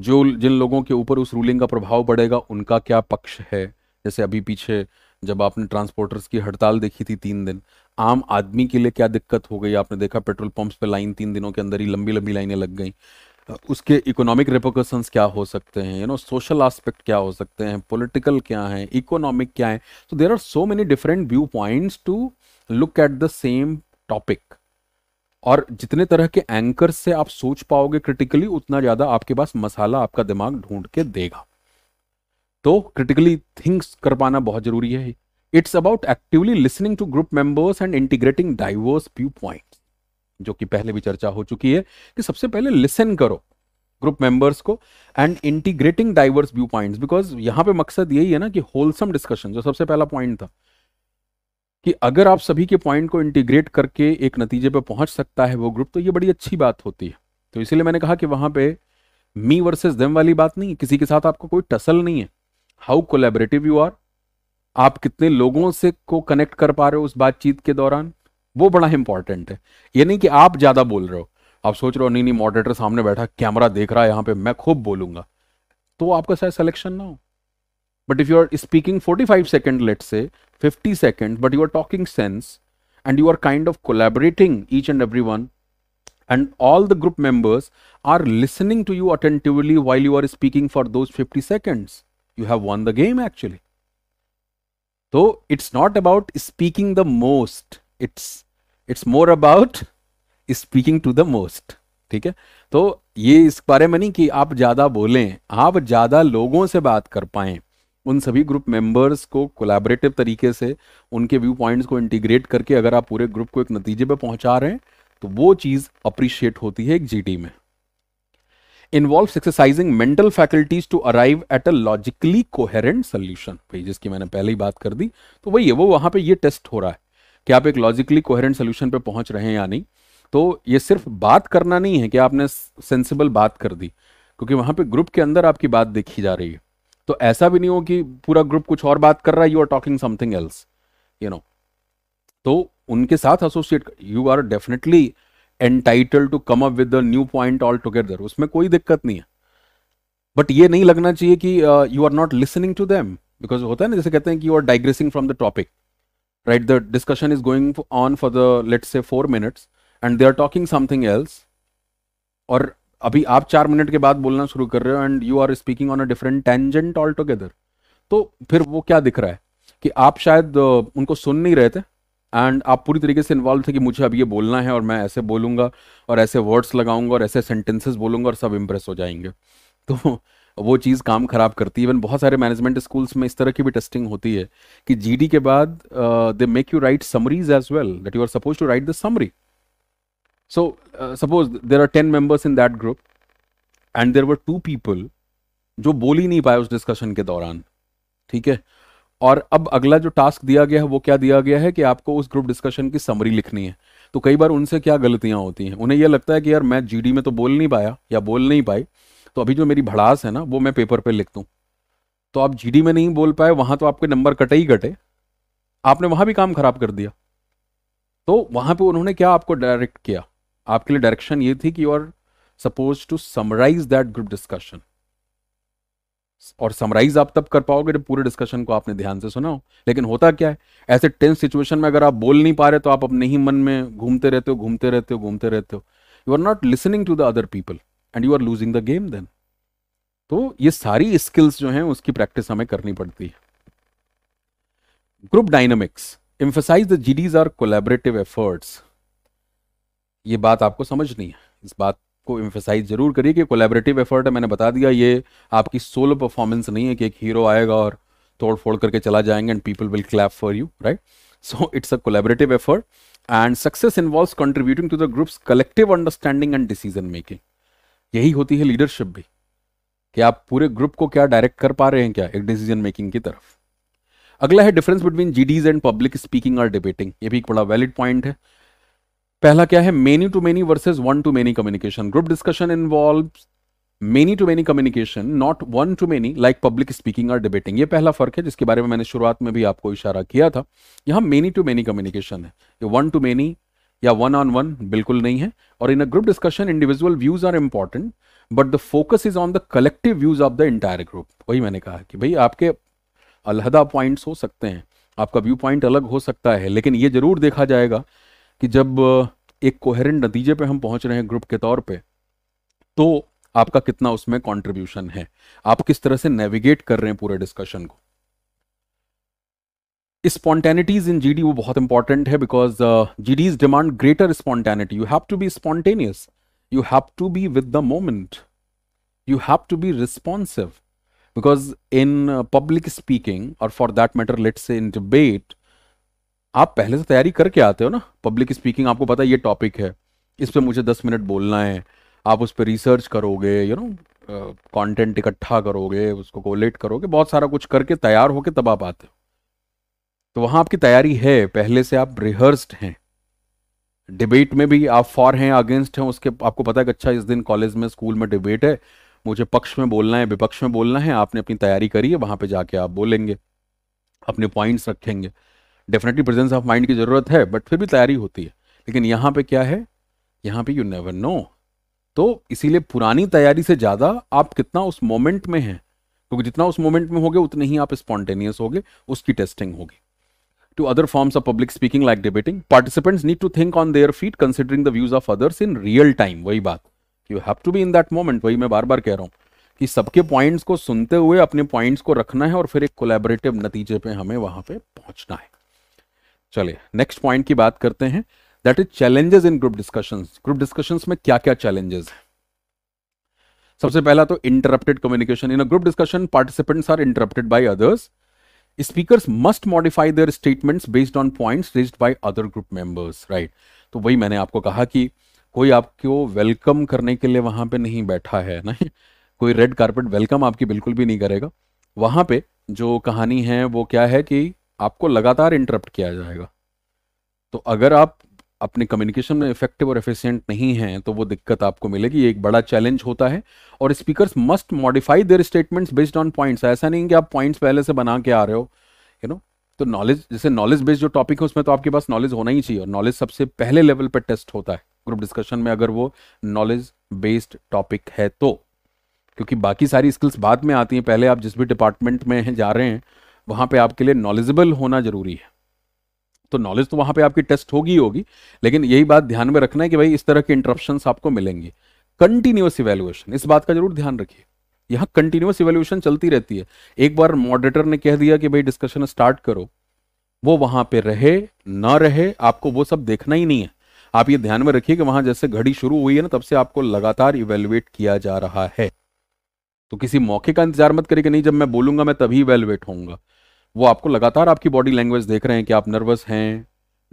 जो जिन लोगों के ऊपर उस रूलिंग का प्रभाव पड़ेगा उनका क्या पक्ष है जैसे अभी पीछे जब आपने ट्रांसपोर्टर्स की हड़ताल देखी थी तीन दिन आम आदमी के लिए क्या दिक्कत हो गई आपने देखा पेट्रोल पंप्स पे लाइन तीन दिनों के अंदर ही लंबी लंबी लाइनें लग गई उसके इकोनॉमिक रिपोकशंस क्या हो सकते हैं यू नो सोशल आस्पेक्ट क्या हो सकते हैं पॉलिटिकल क्या हैं इकोनॉमिक क्या है so there are so many different viewpoints to look at the same topic और जितने तरह के एंकर से आप सोच पाओगे क्रिटिकली उतना ज़्यादा आपके पास मसाला आपका दिमाग ढूंढ के देगा तो क्रिटिकली थिंक्स कर पाना बहुत ज़रूरी है it's about actively listening to group members and integrating diverse viewpoint जो कि पहले भी चर्चा हो चुकी है कि सबसे पहले लिसन करो ग्रुप मेंबर्स को and integrating diverse viewpoints because यहां पे मकसद यही है ना कि होलसम डिस्कशन जो सबसे पहला पॉइंट था कि अगर आप सभी के पॉइंट को इंटीग्रेट करके एक नतीजे पे पहुंच सकता है वो ग्रुप तो ये बड़ी अच्छी बात होती है तो इसीलिए मैंने कहा कि वहां पे मी वर्सेस देम वाली बात नहीं है किसी के साथ आपको कोई टसल नहीं है हाउ कोलेबरेटिव यू आर आप कितने लोगों से को कनेक्ट कर पा रहे हो उस बातचीत के दौरान वो बड़ा इंपॉर्टेंट है ये नहीं कि आप ज्यादा बोल रहे हो आप सोच रहे हो नहीं नहीं मॉडरेटर सामने बैठा कैमरा देख रहा है यहां पे मैं खूब बोलूंगा तो आपका शायद सिलेक्शन ना हो but if you are speaking forty five second let's say fifty second but you are talking sense and you are kind of collaborating each and every one and all the group members are listening to you attentively while you are speaking for those fifty seconds you have won the game actually तो it's not about speaking the most it's it's more about speaking to the most ठीक है तो ये इस बारे में नहीं कि आप ज़्यादा बोलें आप ज़्यादा लोगों से बात कर पाए उन सभी ग्रुप मेंबर्स को कोलैबोरेटिव तरीके से उनके व्यू पॉइंट्स को इंटीग्रेट करके अगर आप पूरे ग्रुप को एक नतीजे पे पहुंचा रहे हैं तो वो चीज़ अप्रिशिएट होती है एक जीटी में involve exercising mental faculties to arrive at a logically coherent solution भाई जिसकी मैंने पहले ही बात कर दी तो वही है वो वहां पे ये टेस्ट हो रहा है कि आप एक लॉजिकली कोहरेंट सोल्यूशन पे पहुंच रहे हैं या नहीं तो ये सिर्फ बात करना नहीं है कि आपने सेंसिबल बात कर दी क्योंकि वहां पे ग्रुप के अंदर आपकी बात देखी जा रही है तो ऐसा भी नहीं हो कि पूरा ग्रुप कुछ और बात कर रहा है you are talking something else you know तो उनके साथ associate you are definitely entitle to come up with new point all together उसमें कोई दिक्कत नहीं है बट ये नहीं लगना चाहिए कि you are not listening to them because होता है ना जैसे कहते हैं कि you are digressing from the topic right the discussion is going on for the let's say four minutes and they are talking something else और अभी आप चार मिनट के बाद बोलना शुरू कर रहे हो and you are speaking on a different tangent all together तो फिर वो क्या दिख रहा है कि आप शायद उनको सुन नहीं रहे थे एंड आप पूरी तरीके से इन्वॉल्व थे कि मुझे अब ये बोलना है और मैं ऐसे बोलूँगा और ऐसे वर्ड्स लगाऊंगा और ऐसे सेंटेंसेस बोलूँगा और सब इम्प्रेस हो जाएंगे तो वो चीज़ काम खराब करती है इवन बहुत सारे मैनेजमेंट स्कूल्स में इस तरह की भी टेस्टिंग होती है कि जीडी के बाद they make you write summaries as well that you are suppose to write the summary so suppose there are ten members in that group and there were two people जो बोल ही नहीं पाए उस डिस्कशन के दौरान ठीक है और अब अगला जो टास्क दिया गया है वो क्या दिया गया है कि आपको उस ग्रुप डिस्कशन की समरी लिखनी है तो कई बार उनसे क्या गलतियां होती हैं उन्हें यह लगता है कि यार मैं जीडी में तो बोल नहीं पाया या बोल नहीं पाई तो अभी जो मेरी भड़ास है ना वो मैं पेपर पे लिख दूँ तो आप जीडी में नहीं बोल पाए वहाँ तो आपके नंबर कटे ही कटे आपने वहाँ भी काम खराब कर दिया तो वहाँ पे उन्होंने क्या आपको डायरेक्ट किया आपके लिए डायरेक्शन ये थी कि you are suppose to summarize that group discussion और समराइज आप तब कर पाओगे जब पूरे डिस्कशन को आपने ध्यान से सुना हो लेकिन होता क्या है ऐसे टेंस सिचुएशन में अगर आप बोल नहीं पा रहे तो आप अपने ही मन में घूमते रहते हो घूमते रहते हो घूमते रहते हो you are not listening to the other people and you are losing the game then तो ये सारी स्किल्स जो हैं उसकी प्रैक्टिस हमें करनी पड़ती है group dynamics emphasize the GDs are collaborative efforts ये बात आपको समझनी है इस बात को एम्फेसाइज जरूर करिए कि कोलेबरेटिव एफर्ट है मैंने बता दिया ये आपकी सोलो परफॉर्मेंस नहीं है कि एक हीरो आएगा और तोड़ फोड़ करके चला जाएंगे and people will clap for you right so it's a collaborative effort and success involve contributing to the group's collective understanding and decision making यही होती है लीडरशिप भी कि आप पूरे ग्रुप को क्या डायरेक्ट कर पा रहे हैं क्या एक डिसीजन मेकिंग की तरफ अगला है difference between GDs and public speaking और डिबेटिंग ये भी एक बड़ा वैलिड पॉइंट है पहला क्या है many to many versus one to many communication group discussion involve many to many communication not one to many like public speaking और डिबेटिंग ये पहला फर्क है जिसके बारे में मैंने शुरुआत में भी आपको इशारा किया था यहां मेनी टू मेनी कम्युनिकेशन है वन टू मेनी या वन ऑन वन बिल्कुल नहीं है और in a group discussion individual views are important but the focus is on the collective views of the entire group वही मैंने कहा कि भाई आपके अलहदा पॉइंट्स हो सकते हैं आपका व्यू पॉइंट अलग हो सकता है लेकिन ये जरूर देखा जाएगा कि जब एक कोहेरेंट नतीजे पे हम पहुंच रहे हैं ग्रुप के तौर पे तो आपका कितना उसमें कंट्रीब्यूशन है आप किस तरह से नेविगेट कर रहे हैं पूरे डिस्कशन को स्पॉन्टेनिटीज इन जी वो बहुत इंपॉर्टेंट है because GDs demand greater spontaneity you have to be spontaneous you have to be with the moment you have to be responsive because in public speaking और for that matter let's say in debate आप पहले से तैयारी करके आते हो ना पब्लिक स्पीकिंग आपको पता है ये टॉपिक है इस पर मुझे दस मिनट बोलना है आप उस पर रिसर्च करोगे यू नो कंटेंट इकट्ठा करोगे उसको कोलेट करोगे बहुत सारा कुछ करके तैयार होके तब आप आते हो तो वहां आपकी तैयारी है पहले से आप रिहर्स्ड हैं डिबेट में भी आप फॉर हैं अगेंस्ट हैं उसके आपको पता है कि अच्छा इस दिन कॉलेज में स्कूल में डिबेट है मुझे पक्ष में बोलना है विपक्ष में बोलना है आपने अपनी तैयारी करी है वहां पे जाके आप बोलेंगे अपने पॉइंट्स रखेंगे डेफिनेटली प्रेजेंस ऑफ माइंड की जरूरत है बट फिर भी तैयारी होती है लेकिन यहाँ पे क्या है यहाँ पे यू नेवर नो तो इसीलिए पुरानी तैयारी से ज़्यादा आप कितना उस मोमेंट में हैं क्योंकि तो जितना उस मोमेंट में होगे उतने ही आप स्पॉन्टेनियस होगे उसकी टेस्टिंग होगी to other forms of public speaking like debating, participants need to think on their feet considering the views of others in real time. वही बात you have to be in that moment वही मैं बार बार कह रहा हूँ कि सबके पॉइंट्स को सुनते हुए अपने पॉइंट्स को रखना है और फिर एक कोलेबरेटिव नतीजे पे हमें वहां पे पहुंचना है चलिए नेक्स्ट पॉइंट की बात करते हैं that is challenges in group discussion group discussion में क्या क्या चैलेंजेस हैं सबसे पहला तो interrupted communication in a group discussion participants are interrupted by others speakers must modify their statements based on points raised by other group members right तो वही मैंने आपको कहा कि कोई आपको वेलकम करने के लिए वहां पे नहीं बैठा है ना कोई रेड कारपेट वेलकम आपकी बिल्कुल भी नहीं करेगा वहां पे जो कहानी है वो क्या है कि आपको लगातार इंटरप्ट किया जाएगा तो अगर आप अपने कम्युनिकेशन में इफेक्टिव और एफिशिएंट नहीं हैं तो वो दिक्कत आपको मिलेगी एक बड़ा चैलेंज होता है और speakers must modify their statements based on points ऐसा नहीं कि आप पॉइंट्स पहले से बना के आ रहे हो यू नो तो नॉलेज जैसे नॉलेज बेस्ड जो टॉपिक है उसमें तो आपके पास नॉलेज होना ही चाहिए और नॉलेज सबसे पहले लेवल पर टेस्ट होता है ग्रुप डिस्कशन में अगर वो नॉलेज बेस्ड टॉपिक है तो क्योंकि बाकी सारी स्किल्स बाद में आती हैं पहले आप जिस भी डिपार्टमेंट में जा रहे हैं वहाँ पे आपके लिए नॉलेजेबल होना जरूरी है तो नॉलेज तो वहां पे आपकी टेस्ट होगी होगी लेकिन यही बात ध्यान में रखना है कि भाई इस तरह के इंटरप्शन आपको मिलेंगे कंटिन्यूस इवेल्युएशन इस बात का जरूर ध्यान रखिए यहां कंटिन्यूस इवेल्युएशन चलती रहती है एक बार मॉडरेटर ने कह दिया कि भाई डिस्कशन स्टार्ट करो वो वहां पे रहे ना रहे आपको वो सब देखना ही नहीं है आप ये ध्यान में रखिए कि वहां जैसे घड़ी शुरू हुई है ना तब से आपको लगातार इवेल्युएट किया जा रहा है तो किसी मौके का इंतजार मत करिए कि नहीं जब मैं बोलूंगा मैं तभी इवेल्युएट होऊंगा वो आपको लगातार आपकी बॉडी लैंग्वेज देख रहे हैं कि आप नर्वस हैं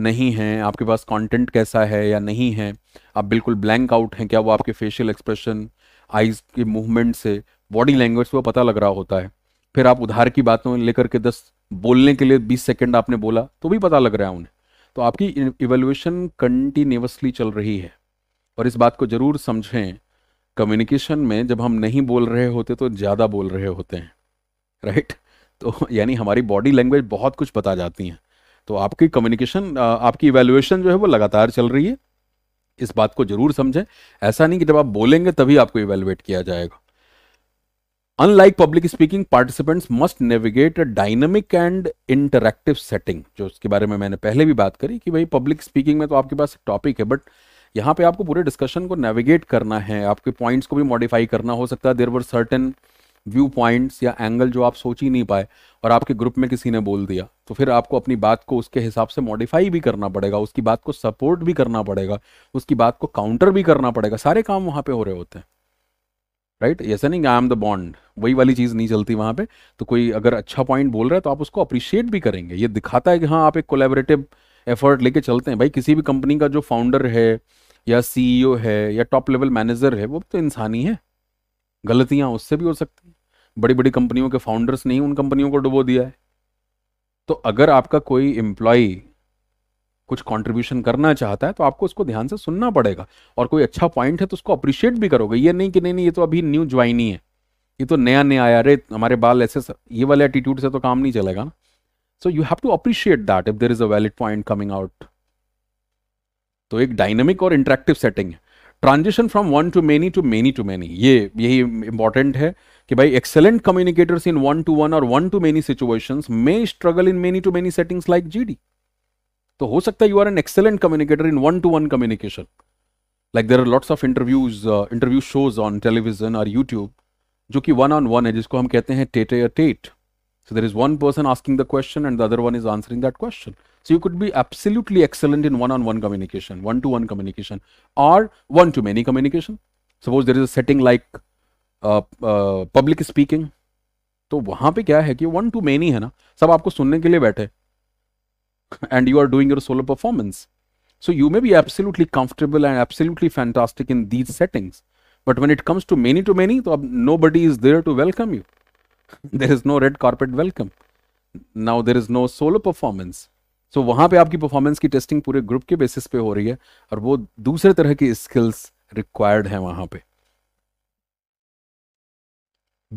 नहीं हैं आपके पास कंटेंट कैसा है या नहीं है आप बिल्कुल ब्लैंक आउट हैं क्या वो आपके फेशियल एक्सप्रेशन आइज के मूवमेंट से बॉडी लैंग्वेज से वो पता लग रहा होता है फिर आप उधार की बातों लेकर के दस बोलने के लिए बीस सेकेंड आपने बोला तो भी पता लग रहा है उन्हें तो आपकी इवेल्यूशन कंटिन्यूसली चल रही है और इस बात को जरूर समझें कम्युनिकेशन में जब हम नहीं बोल रहे होते तो ज़्यादा बोल रहे होते हैं राइट right? तो यानी हमारी बॉडी लैंग्वेज बहुत कुछ बता जाती हैं तो आपकी कम्युनिकेशन आपकी इवेल्युएशन जो है वो लगातार चल रही है इस बात को जरूर समझें ऐसा नहीं कि जब आप बोलेंगे तभी आपको इवेल्युएट किया जाएगा unlike public speaking participants must navigate a dynamic and interactive setting जो उसके बारे में मैंने पहले भी बात करी कि भाई पब्लिक स्पीकिंग में तो आपके पास टॉपिक है बट यहाँ पे आपको पूरे डिस्कशन को नेविगेट करना है आपके पॉइंट्स को भी मॉडिफाई करना हो सकता है there were certain view points या एंगल जो आप सोच ही नहीं पाए और आपके ग्रुप में किसी ने बोल दिया तो फिर आपको अपनी बात को उसके हिसाब से मॉडिफाई भी करना पड़ेगा उसकी बात को सपोर्ट भी करना पड़ेगा उसकी बात को काउंटर भी करना पड़ेगा सारे काम वहाँ पे हो रहे होते हैं राइट ऐसा नहीं आई एम द बॉन्ड वही वाली चीज़ नहीं चलती वहाँ पे तो कोई अगर अच्छा पॉइंट बोल रहा है तो आप उसको अप्रिशिएट भी करेंगे ये दिखाता है कि हाँ आप एक कोलेबरेटिव एफर्ट लेके चलते हैं भाई किसी भी कंपनी का जो फाउंडर है या सीईओ है या टॉप लेवल मैनेजर है वो तो इंसान ही है गलतियां उससे भी हो सकती हैं बड़ी बड़ी कंपनियों के फाउंडर्स ने ही उन कंपनियों को डुबो दिया है तो अगर आपका कोई एम्प्लॉय कुछ कंट्रीब्यूशन करना चाहता है तो आपको उसको ध्यान से सुनना पड़ेगा और कोई अच्छा पॉइंट है तो उसको अप्रिशिएट भी करोगे ये नहीं कि नहीं नहीं ये तो अभी न्यू ज्वाइन ही है ये तो नया नया आया रे हमारे बाल ऐसे ये वाले एटीट्यूड से तो काम नहीं चलेगा ना so you have to appreciate that if there is a valid point coming out तो एक डायनेमिक और इंटरेक्टिव सेटिंग है transition from one to many to many to many ये यही इंपॉर्टेंट है कि भाई excellent communicators in one to one और one to many situations may struggle in many to many settings like GD तो हो सकता है you are an excellent communicator in one to one communication like there are lots of interviews interview shows on television और यूट्यूब जो कि वन ऑन वन है जिसको हम कहते हैं टेट या TED so there is one person asking the question and the other one is answering that question So you could be absolutely excellent in one-on-one communication, one-to-one -one communication, or one-to-many communication. Suppose there is a setting like uh, uh, public speaking. तो वहां पे क्या है कि वन टू मेनी है ना सब आपको सुनने के लिए बैठे and you are doing your solo performance so you may be absolutely comfortable and absolutely fantastic in these settings but when it comes to many to many तो अब nobody is there to welcome you there is no red carpet welcome now there is no solo performance so so, वहाँ पे आपकी परफॉर्मेंस की टेस्टिंग पूरे ग्रुप के बेसिस पे हो रही है और वो दूसरे तरह की स्किल्स रिक्वायर्ड है वहां पे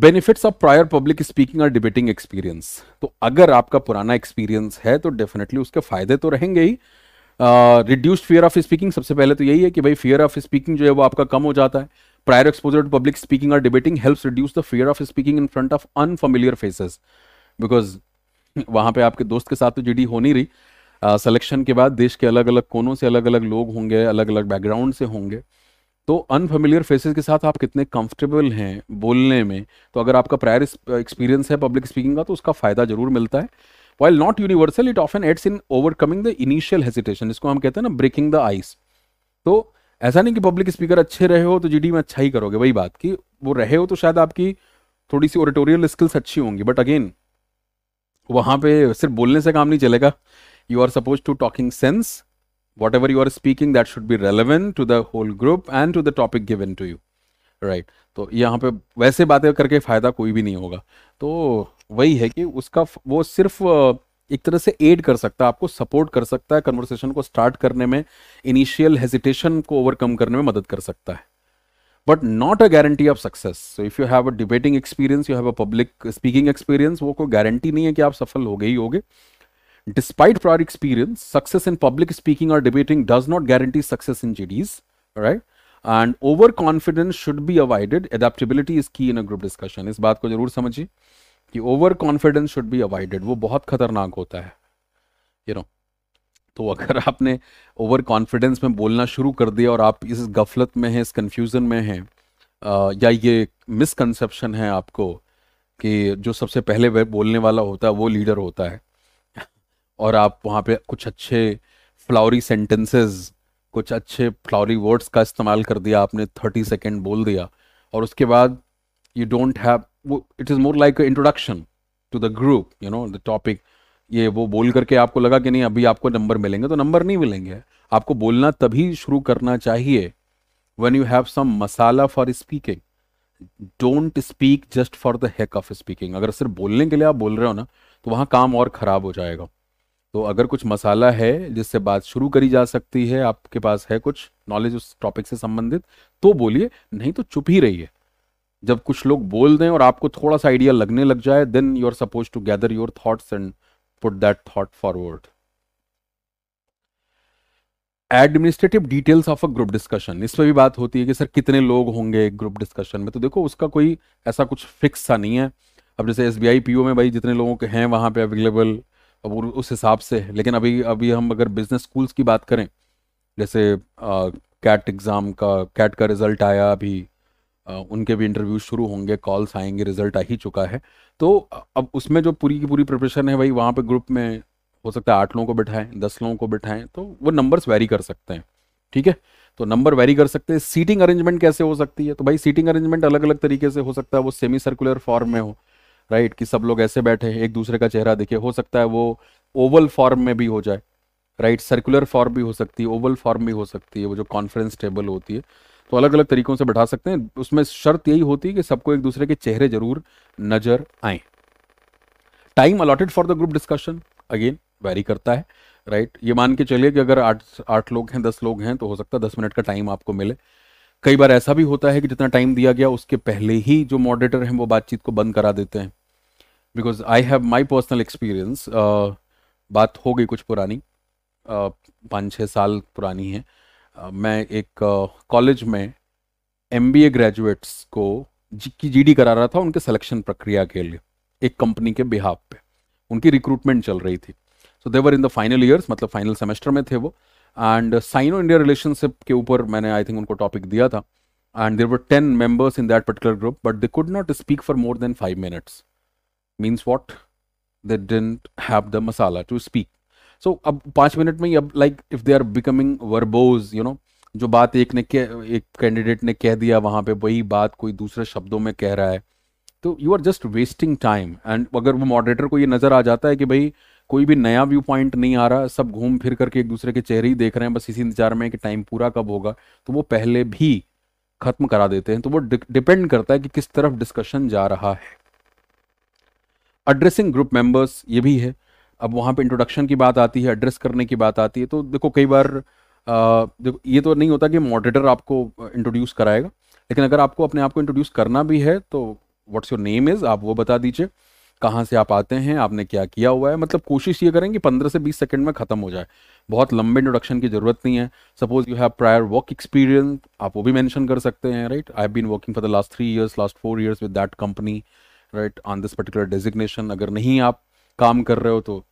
benefits of prior public speaking और डिबेटिंग एक्सपीरियंस तो अगर आपका पुराना एक्सपीरियंस है तो डेफिनेटली उसके फायदे तो रहेंगे ही रिड्यूस्ड फियर ऑफ स्पीकिंग सबसे पहले तो यही है कि भाई फियर ऑफ स्पीकिंग जो है वो आपका कम हो जाता है prior exposure to public speaking और debating helps reduce the fear of speaking in front of unfamiliar faces because वहाँ पे आपके दोस्त के साथ तो जीडी हो नहीं रही सिलेक्शन के बाद देश के अलग अलग कोनों से अलग अलग लोग होंगे अलग अलग बैकग्राउंड से होंगे तो अनफेमिलियर फेसेस के साथ आप कितने कंफर्टेबल हैं बोलने में तो अगर आपका प्रायर एक्सपीरियंस है पब्लिक स्पीकिंग का तो उसका फ़ायदा जरूर मिलता है while not universal it often aids in overcoming the initial hesitation इसको हम कहते हैं ना ब्रेकिंग द आइस तो ऐसा नहीं कि पब्लिक स्पीकर अच्छे रहे हो तो जी में अच्छा ही करोगे वही बात कि वो रहे हो तो शायद आपकी थोड़ी सी ऑडिटोरियल स्किल्स अच्छी होंगी बट अगेन वहाँ पे सिर्फ बोलने से काम नहीं चलेगा you are suppose to talking sense whatever you are speaking that should be relevant to the whole group and to the topic given to you right तो यहाँ पे वैसे बातें करके फ़ायदा कोई भी नहीं होगा तो वही है कि उसका वो सिर्फ एक तरह से एड कर सकता है आपको सपोर्ट कर सकता है कन्वर्सेशन को स्टार्ट करने में इनिशियल हेजिटेशन को ओवरकम करने में मदद कर सकता है but not a guarantee of success so if you have a debating experience you have a public speaking experience वो कोई गारंटी नहीं है कि आप सफल हो गए ही हो गए despite prior experience success in public speaking और debating does not guarantee success in ji Ds right and overconfidence should be avoided adaptability is key in a group discussion इस बात को जरूर समझिए कि overconfidence should be avoided वो बहुत खतरनाक होता है यू you नो know, तो अगर आपने ओवर कॉन्फिडेंस में बोलना शुरू कर दिया और आप इस गफलत में हैं इस कन्फ्यूज़न में हैं या ये मिसकनसप्शन है आपको कि जो सबसे पहले वह बोलने वाला होता है वो लीडर होता है और आप वहाँ पे कुछ अच्छे फ्लावरी सेंटेंसेस कुछ अच्छे फ्लावरी वर्ड्स का इस्तेमाल कर दिया आपने थर्टी सेकेंड बोल दिया और उसके बाद you don't have it is more like introduction to the group you know the topic ये वो बोल करके आपको लगा कि नहीं अभी आपको नंबर मिलेंगे तो नंबर नहीं मिलेंगे आपको बोलना तभी शुरू करना चाहिए when you have some masala for speaking don't speak just for the heck of speaking अगर सिर्फ बोलने के लिए आप बोल रहे हो ना तो वहाँ काम और ख़राब हो जाएगा तो अगर कुछ मसाला है जिससे बात शुरू करी जा सकती है आपके पास है कुछ नॉलेज उस टॉपिक से संबंधित तो बोलिए नहीं तो चुप ही रहिए जब कुछ लोग बोल दें और आपको थोड़ा सा आइडिया लगने लग जाए then you are suppose to gather your thoughts and put that thought forward. Administrative details of a group discussion इस पर भी बात होती है कि सर कितने लोग होंगे ग्रुप डिस्कशन में तो देखो उसका कोई ऐसा कुछ फिक्स सा नहीं है अब जैसे एस बी में भाई जितने लोगों के हैं वहाँ पे अवेलेबल अब उस हिसाब से लेकिन अभी अभी हम अगर बिजनेस स्कूल्स की बात करें जैसे कैट एग्ज़ाम का कैट का रिजल्ट आया अभी उनके भी इंटरव्यू शुरू होंगे कॉल्स आएंगे रिजल्ट आ ही चुका है तो अब उसमें जो पूरी की पूरी प्रिपरेशन है भाई वहाँ पे ग्रुप में हो सकता है आठ लोगों को बैठाएं दस लोगों को बैठाएं तो वो नंबर्स वेरी कर सकते हैं ठीक है तो नंबर वेरी कर सकते हैं सीटिंग अरेंजमेंट कैसे हो सकती है तो भाई सीटिंग अरेंजमेंट अलग अलग तरीके से हो सकता है वो सेमी सर्कुलर फॉर्म में हो राइट कि सब लोग ऐसे बैठे एक दूसरे का चेहरा दिखे हो सकता है वो ओवल फॉर्म में भी हो जाए राइट सर्कुलर फॉर्म भी हो सकती है ओवल फॉर्म भी हो सकती है वो जो कॉन्फ्रेंस टेबल होती है तो अलग अलग तरीकों से बैठा सकते हैं उसमें शर्त यही होती है कि सबको एक दूसरे के चेहरे जरूर नजर आए time allotted for the group discussion again vary करता है राइट right? ये मान के चलिए कि अगर आठ आठ लोग हैं दस लोग हैं तो हो सकता है दस मिनट का टाइम आपको मिले कई बार ऐसा भी होता है कि जितना टाइम दिया गया उसके पहले ही जो मॉडरेटर हैं वो बातचीत को बंद करा देते हैं because I have my personal experience बात हो गई कुछ पुरानी uh, पाँच छः साल पुरानी है मैं एक कॉलेज में एम ग्रेजुएट्स को जी की जी करा रहा था उनके सिलेक्शन प्रक्रिया के लिए एक कंपनी के बिहाफ पे उनकी रिक्रूटमेंट चल रही थी so they were in the final years मतलब फाइनल सेमेस्टर में थे वो एंड साइनो इंडिया रिलेशनशिप के ऊपर मैंने आई थिंक उनको टॉपिक दिया था and there were ten members in that particular group but they could not speak for more than five minutes means what they didn't have the masala to speak so so, अब पाँच मिनट में ही अब like if they are becoming verbose you know जो बात एक ने कह एक कैंडिडेट ने कह दिया वहाँ पे वही बात कोई दूसरे शब्दों में कह रहा है तो you are just wasting time and अगर वो मॉडरेटर को ये नज़र आ जाता है कि भाई कोई भी नया व्यू पॉइंट नहीं आ रहा सब घूम फिर करके एक दूसरे के चेहरे ही देख रहे हैं बस इसी इंतजार में कि टाइम पूरा कब होगा तो वो पहले भी खत्म करा देते हैं तो वो डिपेंड करता है कि किस तरफ डिस्कशन जा रहा है एड्रेसिंग ग्रुप मेंबर्स ये भी है अब वहाँ पे इंट्रोडक्शन की बात आती है एड्रेस करने की बात आती है तो देखो कई बार आ, देखो ये तो नहीं होता कि मॉडरेटर आपको इंट्रोड्यूस कराएगा लेकिन अगर आपको अपने आप को इंट्रोड्यूस करना भी है तो व्हाट्स योर नेम इज़ आप वो बता दीजिए कहाँ से आप आते हैं आपने क्या किया हुआ है मतलब कोशिश ये करें कि पंद्रह से बीस सेकंड में ख़त्म हो जाए बहुत लंबे इंट्रोडक्शन की ज़रूरत नहीं है suppose you have prior work experience आप वो भी मैंशन कर सकते हैं right I have been working for the last three years last four years with that company right on this particular designation अगर नहीं आप काम कर रहे हो तो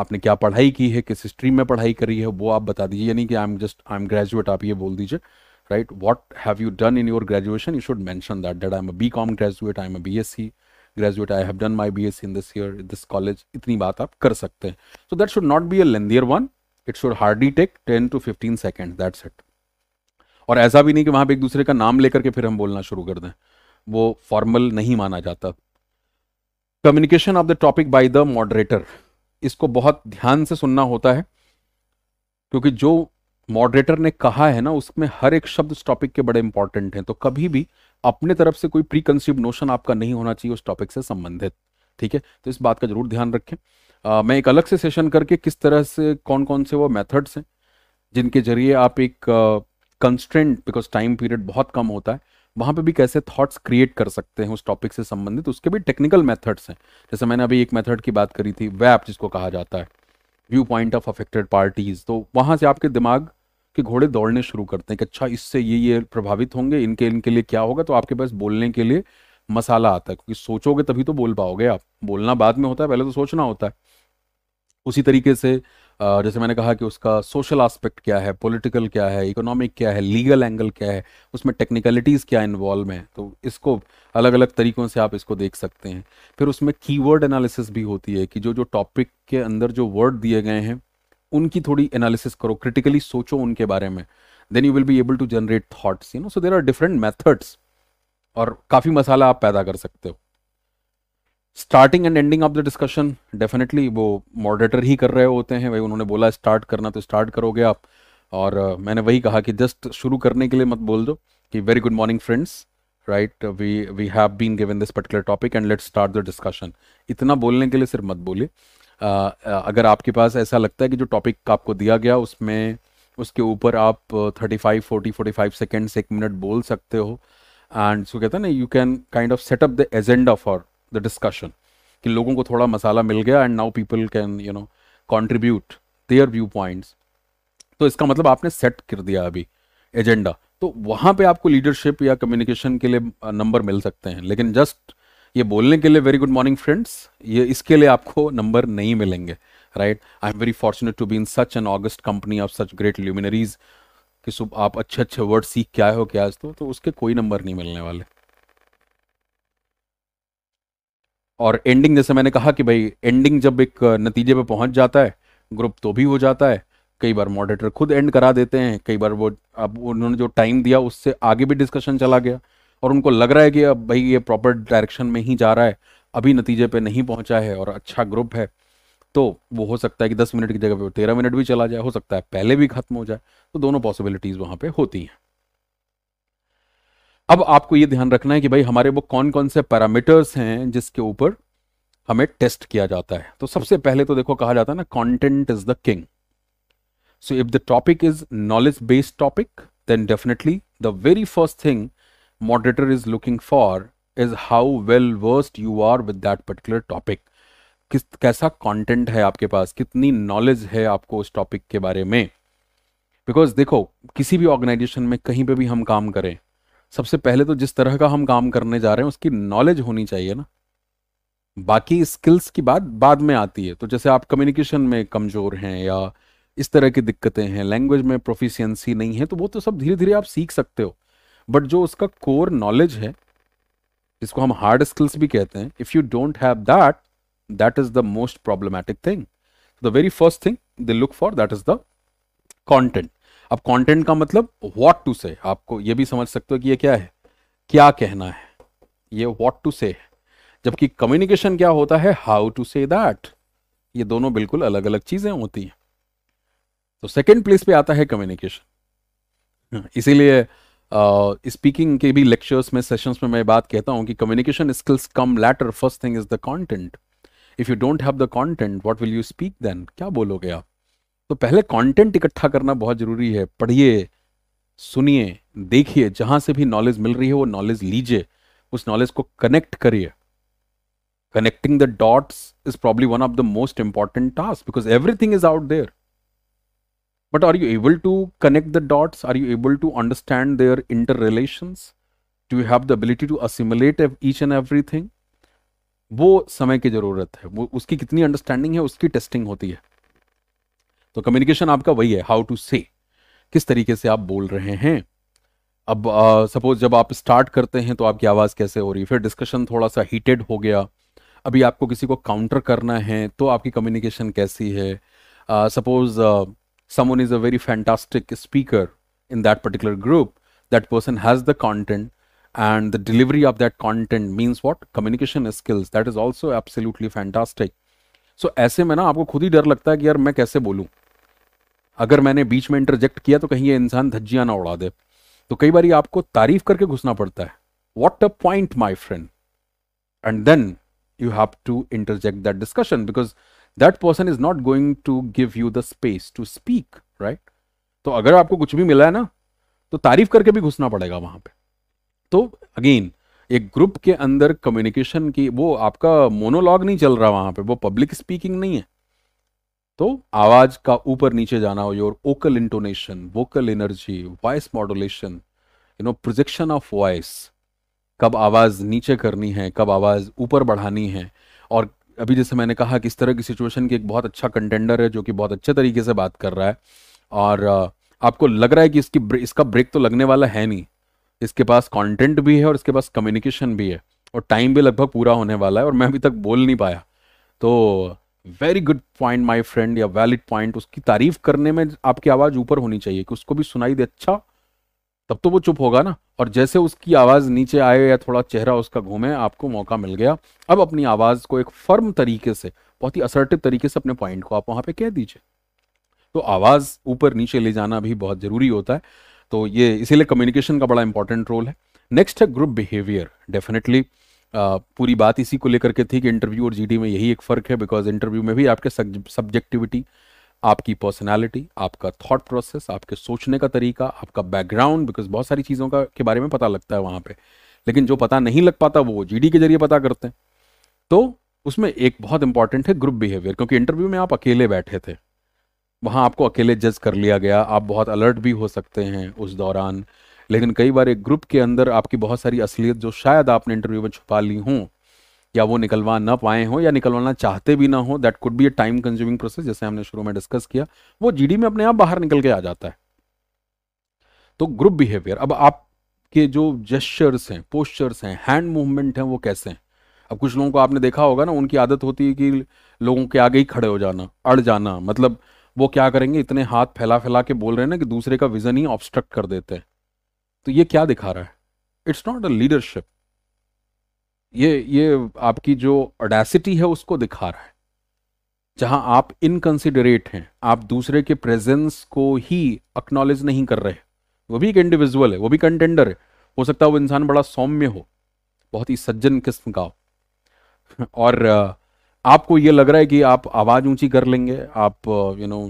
आपने क्या पढ़ाई की है किस स्ट्रीम में पढ़ाई करी है वो आप बता दीजिए यानी कि I am just I am graduate आप ये बोल दीजिए right what have you done in your graduation you should mention that that I am a B Com graduate I am a B S C graduate I have done my B S C in this year this college इतनी बात आप कर सकते हैं so that should not be a lengthier one it should hardly take ten two fifteen second that's it और ऐसा भी नहीं कि वहाँ पर एक दूसरे का नाम लेकर के फिर हम बोलना शुरू कर दें वो फॉर्मल नहीं माना जाता communication of the topic by the moderator इसको बहुत ध्यान से सुनना होता है क्योंकि जो मॉडरेटर ने कहा है ना उसमें हर एक शब्द उस टॉपिक के बड़े इंपॉर्टेंट हैं तो कभी भी अपने तरफ से कोई प्री कंसीव नोशन आपका नहीं होना चाहिए उस टॉपिक से संबंधित ठीक है तो इस बात का जरूर ध्यान रखें आ, मैं एक अलग से सेशन करके किस तरह से कौन कौन से वो मेथड्स हैं जिनके जरिए आप एक कंस्टेंट बिकॉज टाइम पीरियड बहुत कम होता है वहाँ पे भी कैसे थॉट्स क्रिएट कर सकते हैं उस टॉपिक से संबंधित उसके भी टेक्निकल मेथड्स हैं जैसे मैंने अभी एक मेथड की बात करी थी वैप जिसको कहा जाता है view point of affected parties तो वहाँ से आपके दिमाग के घोड़े दौड़ने शुरू करते हैं कि अच्छा इससे ये ये प्रभावित होंगे इनके इनके लिए क्या होगा तो आपके पास बोलने के लिए मसाला आता है क्योंकि सोचोगे तभी तो बोल पाओगे आप बोलना बाद में होता है पहले तो सोचना होता है उसी तरीके से जैसे मैंने कहा कि उसका सोशल आस्पेक्ट क्या है पॉलिटिकल क्या है इकोनॉमिक क्या है लीगल एंगल क्या है उसमें टेक्निकलिटीज़ क्या इन्वॉल्व हैं तो इसको अलग अलग तरीक़ों से आप इसको देख सकते हैं फिर उसमें कीवर्ड एनालिसिस भी होती है कि जो जो टॉपिक के अंदर जो वर्ड दिए गए हैं उनकी थोड़ी एनालिसिस करो क्रिटिकली सोचो उनके बारे में then you will be able to generate thoughts you know so there are different methods और काफ़ी मसाला आप पैदा कर सकते हो starting and ending of the discussion definitely वो मॉडरेटर ही कर रहे होते हैं भाई उन्होंने बोला स्टार्ट करना तो स्टार्ट करोगे आप और मैंने वही कहा कि जस्ट शुरू करने के लिए मत बोल दो कि very good morning friends right we we have been given this particular topic and let start the discussion इतना बोलने के लिए सिर्फ मत बोलिए अगर आपके पास ऐसा लगता है कि जो टॉपिक आपको दिया गया उसमें उसके ऊपर आप thirty five forty forty five seconds एक मिनट बोल सकते हो एंड सो कहते हैं ना you can kind of set up the agenda for the discussion कि लोगों को थोड़ा मसाला मिल गया and now people can you know contribute their view points तो इसका मतलब आपने सेट कर दिया अभी एजेंडा तो वहाँ पे आपको लीडरशिप या कम्युनिकेशन के लिए नंबर मिल सकते हैं लेकिन जस्ट ये बोलने के लिए वेरी गुड मॉर्निंग फ्रेंड्स ये इसके लिए आपको नंबर नहीं मिलेंगे right I am very fortunate to be in such an august company of such great luminaries कि सुबह आप अच्छे अच्छे वर्ड सीख के आए हो क्या आज तो, तो उसके कोई नंबर नहीं मिलने वाले और एंडिंग जैसे मैंने कहा कि भाई एंडिंग जब एक नतीजे पे पहुंच जाता है ग्रुप तो भी हो जाता है कई बार मॉडरेटर खुद एंड करा देते हैं कई बार वो अब उन्होंने जो टाइम दिया उससे आगे भी डिस्कशन चला गया और उनको लग रहा है कि अब भाई ये प्रॉपर डायरेक्शन में ही जा रहा है अभी नतीजे पे नहीं पहुंचा है और अच्छा ग्रुप है तो वो हो सकता है कि दस मिनट की जगह पे तेरह मिनट भी चला जाए हो सकता है पहले भी खत्म हो जाए तो दोनों पॉसिबिलिटीज़ वहाँ पर होती हैं अब आपको ये ध्यान रखना है कि भाई हमारे वो कौन कौन से पैरामीटर्स हैं जिसके ऊपर हमें टेस्ट किया जाता है तो सबसे पहले तो देखो कहा जाता है ना content is the king so if the topic is knowledge based topic then definitely the very first thing moderator is looking for is how well versed you are with that particular topic किस कैसा कंटेंट है आपके पास कितनी नॉलेज है आपको उस टॉपिक के बारे में बिकॉज देखो किसी भी ऑर्गेनाइजेशन में कहीं पे भी हम काम करें सबसे पहले तो जिस तरह का हम काम करने जा रहे हैं उसकी नॉलेज होनी चाहिए ना बाकी स्किल्स की बात बाद में आती है तो जैसे आप कम्युनिकेशन में कमज़ोर हैं या इस तरह की दिक्कतें हैं लैंग्वेज में प्रोफिशियंसी नहीं है तो वो तो सब धीरे धीरे आप सीख सकते हो बट जो उसका कोर नॉलेज है जिसको हम हार्ड स्किल्स भी कहते हैं if you don't have that that is the most problematic thing the very first thing they look for that is the content अब कंटेंट का मतलब व्हाट टू से आपको ये भी समझ सकते हो कि ये क्या है क्या कहना है ये व्हाट टू से जबकि कम्युनिकेशन क्या होता है हाउ टू से दैट ये दोनों बिल्कुल अलग अलग चीजें होती हैं तो सेकेंड प्लेस पे आता है कम्युनिकेशन इसीलिए स्पीकिंग uh, के भी लेक्चर्स में सेशंस में मैं बात कहता हूँ कि communication skills come later first thing is the content if you don't have the content what will you speak then क्या बोलोगे आप तो पहले कंटेंट इकट्ठा करना बहुत जरूरी है पढ़िए सुनिए देखिए जहां से भी नॉलेज मिल रही है वो नॉलेज लीजिए उस नॉलेज को कनेक्ट करिए connecting the dots is probably one of the most important task because everything is out there but are you able to connect the dots are you able to understand their interrelation to you have the ability to assimilate each and everything वो समय की जरूरत है वो उसकी कितनी अंडरस्टैंडिंग है उसकी टेस्टिंग होती है तो कम्युनिकेशन आपका वही है हाउ टू से किस तरीके से आप बोल रहे हैं अब सपोज जब आप स्टार्ट करते हैं तो आपकी आवाज़ कैसे हो रही है फिर डिस्कशन थोड़ा सा हीटेड हो गया अभी आपको किसी को काउंटर करना है तो आपकी कम्युनिकेशन कैसी है suppose someone is a very fantastic speaker in that particular group that person has the content and the delivery of that content means what communication skills that is also absolutely fantastic so ऐसे में ना आपको खुद ही डर लगता है कि यार मैं कैसे बोलूँ अगर मैंने बीच में इंटरजेक्ट किया तो कहीं ये इंसान धज्जियां ना उड़ा दे तो कई बार आपको तारीफ करके घुसना पड़ता है what a point my friend and then you have to interject that discussion because that person is not going to give you the space to speak right तो अगर आपको कुछ भी मिला है ना तो तारीफ करके भी घुसना पड़ेगा वहां पे तो अगेन एक ग्रुप के अंदर कम्युनिकेशन की वो आपका मोनोलॉग नहीं चल रहा वहां पे वो पब्लिक स्पीकिंग नहीं है तो आवाज का ऊपर नीचे जाना हो your vocal intonation vocal energy voice modulation you know projection of voice कब आवाज नीचे करनी है कब आवाज ऊपर बढ़ानी है और अभी जैसे मैंने कहा कि इस तरह की सिचुएशन की एक बहुत अच्छा कंटेंडर है जो कि बहुत अच्छे तरीके से बात कर रहा है और uh, आपको लग रहा है कि इसकी इसका ब्रेक तो लगने वाला है नहीं इसके पास कंटेंट भी है और इसके पास कम्युनिकेशन भी है और टाइम भी लगभग पूरा होने वाला है और मैं अभी तक बोल नहीं पाया तो very good point my friend या वैलिड पॉइंट उसकी तारीफ करने में आपकी आवाज़ ऊपर होनी चाहिए कि उसको भी सुनाई दे अच्छा तब तो वो चुप होगा ना और जैसे उसकी आवाज़ नीचे आए या थोड़ा चेहरा उसका घूमे आपको मौका मिल गया अब अपनी आवाज़ को एक फर्म तरीके से बहुत ही असर्टिव तरीके से अपने पॉइंट को आप वहां पे कह दीजिए तो आवाज़ ऊपर नीचे ले जाना भी बहुत ज़रूरी होता है तो ये इसीलिए कम्युनिकेशन का बड़ा इंपॉर्टेंट रोल है नेक्स्ट है ग्रुप बिहेवियर डेफिनेटली पूरी बात इसी को लेकर के थी कि इंटरव्यू और जीडी में यही एक फ़र्क है बिकॉज इंटरव्यू में भी आपके सब्जेक्टिविटी आपकी पर्सनालिटी आपका थॉट प्रोसेस आपके सोचने का तरीका आपका बैकग्राउंड बिकॉज बहुत सारी चीज़ों का के बारे में पता लगता है वहाँ पे लेकिन जो पता नहीं लग पाता वो जी के जरिए पता करते हैं तो उसमें एक बहुत इंपॉर्टेंट है ग्रुप बिहेवियर क्योंकि इंटरव्यू में आप अकेले बैठे थे वहाँ आपको अकेले जज कर लिया गया आप बहुत अलर्ट भी हो सकते हैं उस दौरान लेकिन कई बार एक ग्रुप के अंदर आपकी बहुत सारी असलियत जो शायद आपने इंटरव्यू में छुपा ली हों या वो निकलवा ना पाए हो या निकलवाना चाहते भी ना हो that could be a time consuming process जैसे हमने शुरू में डिस्कस किया वो जीडी में अपने आप बाहर निकल के आ जाता है तो ग्रुप बिहेवियर अब आपके जो जेस्चर्स हैं पोस्चर्स हैं हैंड मूवमेंट हैं वो कैसे हैं अब कुछ लोगों को आपने देखा होगा ना उनकी आदत होती है कि लोगों के आगे ही खड़े हो जाना अड़ जाना मतलब वो क्या करेंगे इतने हाथ फैला फैला के बोल रहे हैं ना कि दूसरे का विजन ही ऑब्स्ट्रक्ट कर देते हैं तो ये क्या दिखा रहा है इट्स नॉट अ लीडरशिप ये ये आपकी जो अडेसिटी है उसको दिखा रहा है जहां आप इनकन्सिडरेट हैं आप दूसरे के प्रेजेंस को ही अक्नॉलेज नहीं कर रहे वो भी एक इंडिविजुअल है वो भी कंटेंडर है हो सकता है वो इंसान बड़ा सौम्य हो बहुत ही सज्जन किस्म का हो और आपको ये लग रहा है कि आप आवाज़ ऊंची कर लेंगे आप यू नो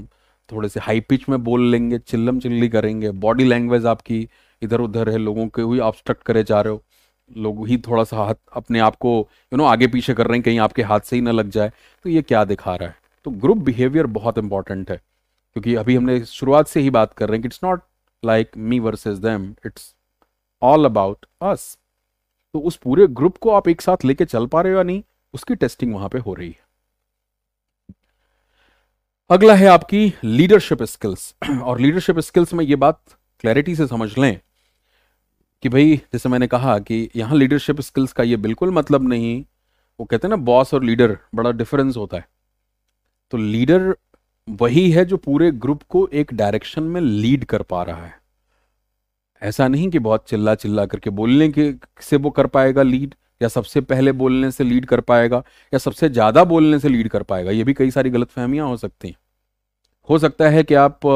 थोड़े से हाई पिच में बोल लेंगे चिल्लम चिल्ली करेंगे बॉडी लैंग्वेज आपकी इधर उधर है लोगों को ही ऑब्स्ट्रक्ट करे जा रहे हो लोग ही थोड़ा सा हाथ अपने आप को यू नो आगे पीछे कर रहे हैं कहीं आपके हाथ से ही ना लग जाए तो ये क्या दिखा रहा है तो ग्रुप बिहेवियर बहुत इंपॉर्टेंट है क्योंकि अभी हमने शुरुआत से ही बात कर रहे हैं कि it's not like me versus them it's all about us तो उस पूरे ग्रुप को आप एक साथ लेके चल पा रहे हो या नहीं उसकी टेस्टिंग वहां पे हो रही है अगला है आपकी लीडरशिप स्किल्स और लीडरशिप स्किल्स में ये बात क्लैरिटी से समझ लें कि भाई जैसे मैंने कहा कि यहाँ लीडरशिप स्किल्स का ये बिल्कुल मतलब नहीं वो कहते हैं ना बॉस और लीडर बड़ा डिफरेंस होता है तो लीडर वही है जो पूरे ग्रुप को एक डायरेक्शन में लीड कर पा रहा है ऐसा नहीं कि बहुत चिल्ला चिल्ला करके बोलने के से वो कर पाएगा लीड या सबसे पहले बोलने से लीड कर पाएगा या सबसे ज़्यादा बोलने से लीड कर पाएगा ये भी कई सारी गलत फहमियाँ हो सकती हैं हो सकता है कि आप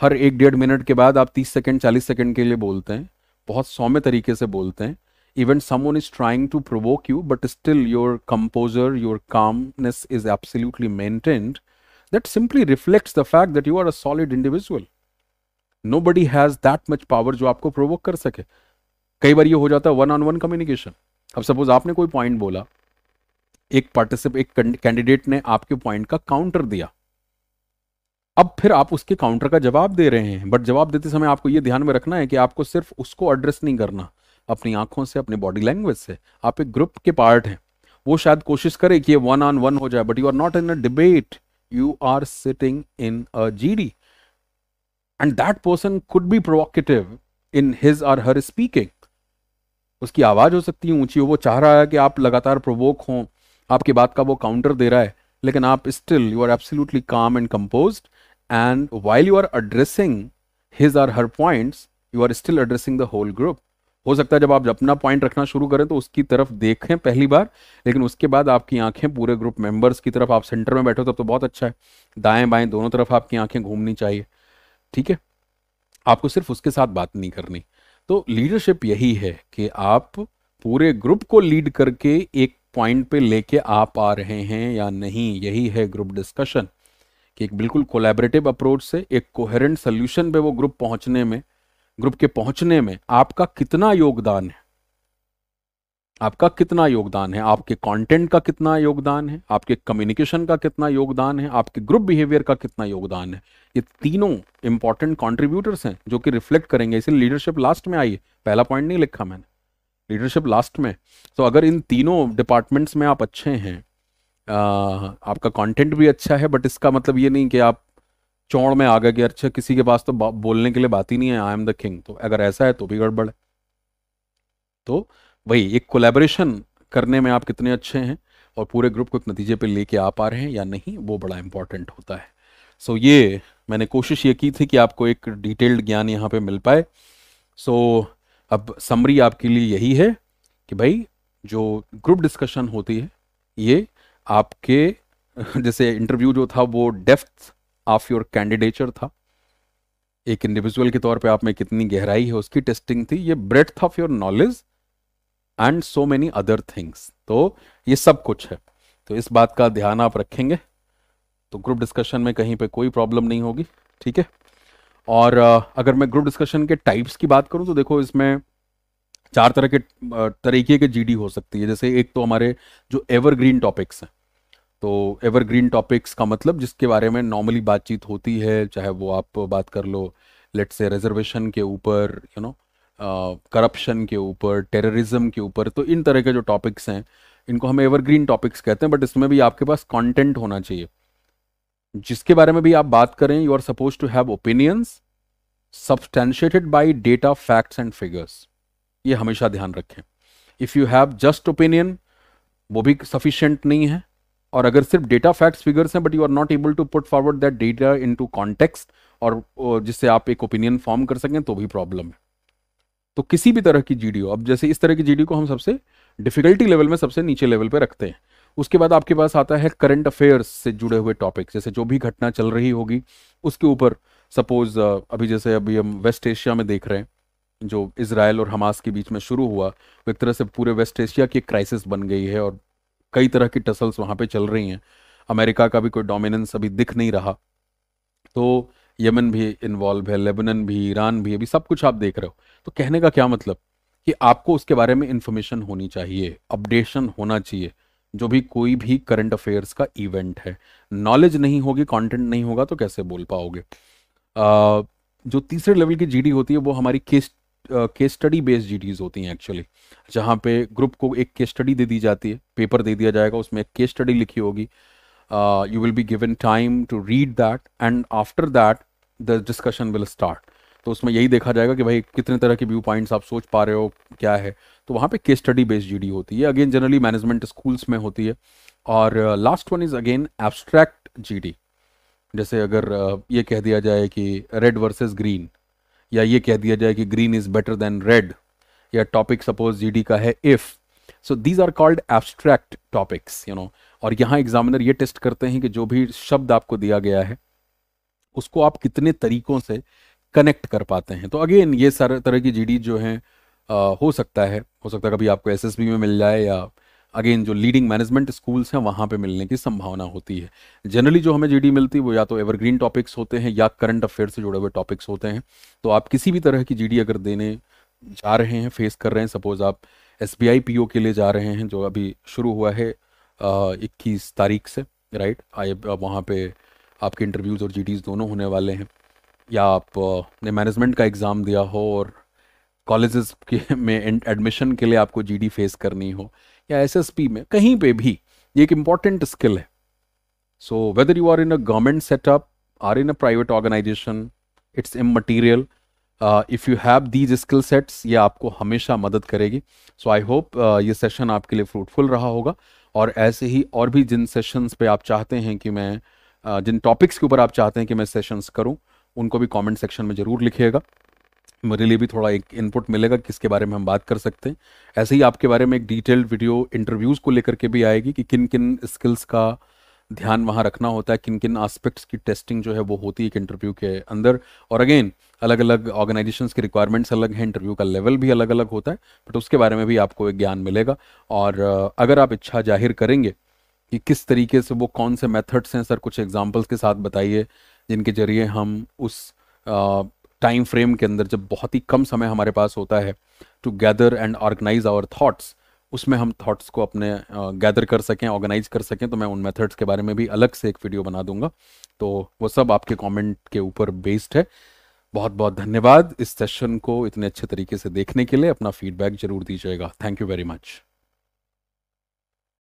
हर एक डेढ़ मिनट के बाद आप तीस सेकेंड चालीस सेकेंड के लिए बोलते हैं बहुत सौम्य तरीके से बोलते हैं even someone is trying to provoke you but still your composure your calmness is absolutely maintained simply reflects the fact that you are a solid individual nobody has that much power जो आपको प्रोवोक कर सके कई बार ये हो जाता है वन ऑन वन कम्युनिकेशन अब सपोज आपने कोई पॉइंट बोला एक पार्टिसिप एक कैंडिडेट ने आपके पॉइंट का काउंटर दिया अब फिर आप उसके काउंटर का जवाब दे रहे हैं बट जवाब देते समय आपको यह ध्यान में रखना है कि आपको सिर्फ उसको एड्रेस नहीं करना अपनी आंखों से अपनी बॉडी लैंग्वेज से आप एक ग्रुप के पार्ट हैं वो शायद कोशिश करे कि ये वन ऑन वन हो जाए but you are not in a debate you are sitting in a GD and that person could be provocative in his or her speaking उसकी आवाज हो सकती है ऊंची हो वो चाह रहा है कि आप लगातार प्रोवोक हों आपकी बात का वो काउंटर दे रहा है लेकिन आप still you are absolutely calm and composed and while you are addressing his or her points you are still addressing the whole group हो सकता है जब आप अपना पॉइंट रखना शुरू करें तो उसकी तरफ देखें पहली बार लेकिन उसके बाद आपकी आंखें पूरे ग्रुप मेंबर्स की तरफ आप सेंटर में बैठो तब तो बहुत अच्छा है दाएं बाएं दोनों तरफ आपकी आंखें घूमनी चाहिए ठीक है आपको सिर्फ उसके साथ बात नहीं करनी तो लीडरशिप यही है कि आप पूरे ग्रुप को लीड करके एक पॉइंट पे लेके आ पा रहे हैं या नहीं यही है ग्रुप डिस्कशन कि एक बिल्कुल कोलैबोरेटिव अप्रोच से एक कोहेरेंट सोल्यूशन पे वो ग्रुप पहुंचने में ग्रुप के पहुंचने में आपका कितना योगदान है आपका कितना योगदान है आपके कंटेंट का कितना योगदान है आपके कम्युनिकेशन का कितना योगदान है आपके ग्रुप बिहेवियर का कितना योगदान है ये तीनों इंपॉर्टेंट कॉन्ट्रीब्यूटर्स हैं जो कि रिफ्लेक्ट करेंगे इसलिए लीडरशिप लास्ट में आई है पहला पॉइंट नहीं लिखा मैंने लीडरशिप लास्ट में तो अगर इन तीनों डिपार्टमेंट्स में आप अच्छे हैं आपका कंटेंट भी अच्छा है बट इसका मतलब ये नहीं कि आप चौड़ में आ गए कि अच्छा किसी के पास तो बोलने के लिए बात ही नहीं है आई एम द किंग तो अगर ऐसा है तो भी गड़बड़ है तो भाई एक कोलेबोरेशन करने में आप कितने अच्छे हैं और पूरे ग्रुप को एक नतीजे पर लेके आ पा रहे हैं या नहीं वो बड़ा इंपॉर्टेंट होता है सो ये मैंने कोशिश ये की थी कि आपको एक डिटेल्ड ज्ञान यहाँ पे मिल पाए सो अब समरी आपके लिए यही है कि भाई जो ग्रुप डिस्कशन होती है ये आपके जैसे इंटरव्यू जो था वो डेफ्थ ऑफ योर कैंडिडेचर था एक इंडिविजुअल के तौर पे आप में कितनी गहराई है उसकी टेस्टिंग थी ये breadth of your knowledge and so many other things तो ये सब कुछ है तो इस बात का ध्यान आप रखेंगे तो ग्रुप डिस्कशन में कहीं पे कोई प्रॉब्लम नहीं होगी ठीक है और अगर मैं ग्रुप डिस्कशन के टाइप्स की बात करूं तो देखो इसमें चार तरह के तरीके के जीडी हो सकती है जैसे एक तो हमारे जो एवरग्रीन टॉपिक्स हैं तो एवरग्रीन टॉपिक्स का मतलब जिसके बारे में नॉर्मली बातचीत होती है चाहे वो आप बात कर लो लेट्स से रिजर्वेशन के ऊपर यू नो करप्शन के ऊपर टेररिज्म के ऊपर तो इन तरह के जो टॉपिक्स हैं इनको हम एवरग्रीन टॉपिक्स कहते हैं बट इसमें भी आपके पास कंटेंट होना चाहिए जिसके बारे में भी आप बात करें you are suppose to have opinions substantiated by data facts and figures ये हमेशा ध्यान रखें if you have just opinion वो भी सफिशेंट नहीं है और अगर सिर्फ डेटा फैक्ट्स फिगर्स हैं but you are not able to put forward that data into context और जिससे आप एक ओपिनियन फॉर्म कर सकें तो भी प्रॉब्लम है तो किसी भी तरह की जीडीओ अब जैसे इस तरह की जीडीओ को हम सबसे डिफिकल्टी लेवल में सबसे नीचे लेवल पे रखते हैं उसके बाद आपके पास आता है करंट अफेयर्स से जुड़े हुए टॉपिक जैसे जो भी घटना चल रही होगी उसके ऊपर सपोज अभी जैसे अभी हम वेस्ट एशिया में देख रहे हैं जो इसराइल और हमास के बीच में शुरू हुआ वो तो एक तरह से पूरे वेस्ट एशिया की क्राइसिस बन गई है और कई तरह की टसल्स वहां पे चल रही हैं अमेरिका का भी कोई डोमिनेंस अभी दिख नहीं रहा तो यमन भी इन्वॉल्व है लेबनन भी ईरान भी अभी सब कुछ आप देख रहे हो तो कहने का क्या मतलब कि आपको उसके बारे में इन्फॉर्मेशन होनी चाहिए अपडेशन होना चाहिए जो भी कोई भी करंट अफेयर्स का इवेंट है नॉलेज नहीं होगी कंटेंट नहीं होगा तो कैसे बोल पाओगे आ, जो तीसरे लेवल की जीडी होती है वो हमारी case case study based GDs होती हैं एक्चुअली जहाँ पे ग्रुप को एक केस स्टडी दे दी जाती है पेपर दे दिया जाएगा उसमें एक केस स्टडी लिखी होगी you will be given time to read that and after that the discussion will start तो उसमें यही देखा जाएगा कि भाई कितने तरह के व्यू पॉइंट्स आप सोच पा रहे हो क्या है तो वहाँ पे केस स्टडी बेस्ड जीडी होती है अगेन जनरली मैनेजमेंट स्कूल्स में होती है और last one is again abstract GD जैसे अगर ये कह दिया जाए कि रेड वर्सेस ग्रीन या ये कह दिया जाए कि green is better than red या टॉपिक सपोज जीडी का है if so these are called abstract topics you know और यहाँ एग्जामिनर ये टेस्ट करते हैं कि जो भी शब्द आपको दिया गया है उसको आप कितने तरीकों से कनेक्ट कर पाते हैं तो अगेन ये सारे तरह की जीडी जो आ, हो सकता है हो सकता है कभी आपको एसएसबी में मिल जाए या अगेन जो लीडिंग मैनेजमेंट स्कूल्स हैं वहाँ पे मिलने की संभावना होती है जनरली जो हमें जीडी मिलती है वो या तो एवरग्रीन टॉपिक्स होते हैं या करंट अफेयर से जुड़े हुए टॉपिक्स होते हैं तो आप किसी भी तरह की जीडी अगर देने जा रहे हैं फेस कर रहे हैं सपोज आप एस बी के लिए जा रहे हैं जो अभी शुरू हुआ है इक्कीस तारीख से राइट आई वहाँ पर आपके इंटरव्यूज़ और जी दोनों होने वाले हैं या आपने मैनेजमेंट का एग्ज़ाम दिया हो और कॉलेजेस के में एडमिशन के लिए आपको जीडी फेस करनी हो या एसएसपी में कहीं पे भी ये एक इम्पॉर्टेंट स्किल है so whether you are in a government setup or in a private organisation it's immaterial if you have these skill sets ये आपको हमेशा मदद करेगी सो आई होप ये सेशन आपके लिए फ्रूटफुल रहा होगा और ऐसे ही और भी जिन सेशंस पे आप चाहते हैं कि मैं uh, जिन टॉपिक्स के ऊपर आप चाहते हैं कि मैं सेशंस करूं उनको भी कमेंट सेक्शन में ज़रूर लिखिएगा मेरे लिए भी थोड़ा एक इनपुट मिलेगा किसके बारे में हम बात कर सकते हैं ऐसे ही आपके बारे में एक डिटेल्ड वीडियो इंटरव्यूज़ को लेकर के भी आएगी कि किन किन स्किल्स का ध्यान वहाँ रखना होता है किन किन आस्पेक्ट्स की टेस्टिंग जो है वो होती है एक इंटरव्यू के अंदर और अगेन अलग अलग ऑर्गेनाइजेशन के रिक्वायरमेंट्स अलग हैं इंटरव्यू का लेवल भी अलग अलग होता है बट उसके बारे में भी आपको एक ज्ञान मिलेगा और अगर आप इच्छा जाहिर करेंगे कि किस तरीके से वो कौन से मेथड्स हैं सर कुछ एग्ज़ाम्पल्स के साथ बताइए जिनके जरिए हम उस टाइम फ्रेम के अंदर जब बहुत ही कम समय हमारे पास होता है to gather and organise our thoughts उसमें हम थॉट्स को अपने गैदर कर सकें ऑर्गेनाइज कर सकें तो मैं उन मेथड्स के बारे में भी अलग से एक वीडियो बना दूंगा तो वो सब आपके कमेंट के ऊपर बेस्ड है बहुत बहुत धन्यवाद इस सेशन को इतने अच्छे तरीके से देखने के लिए अपना फीडबैक जरूर दीजिएगा थैंक यू वेरी मच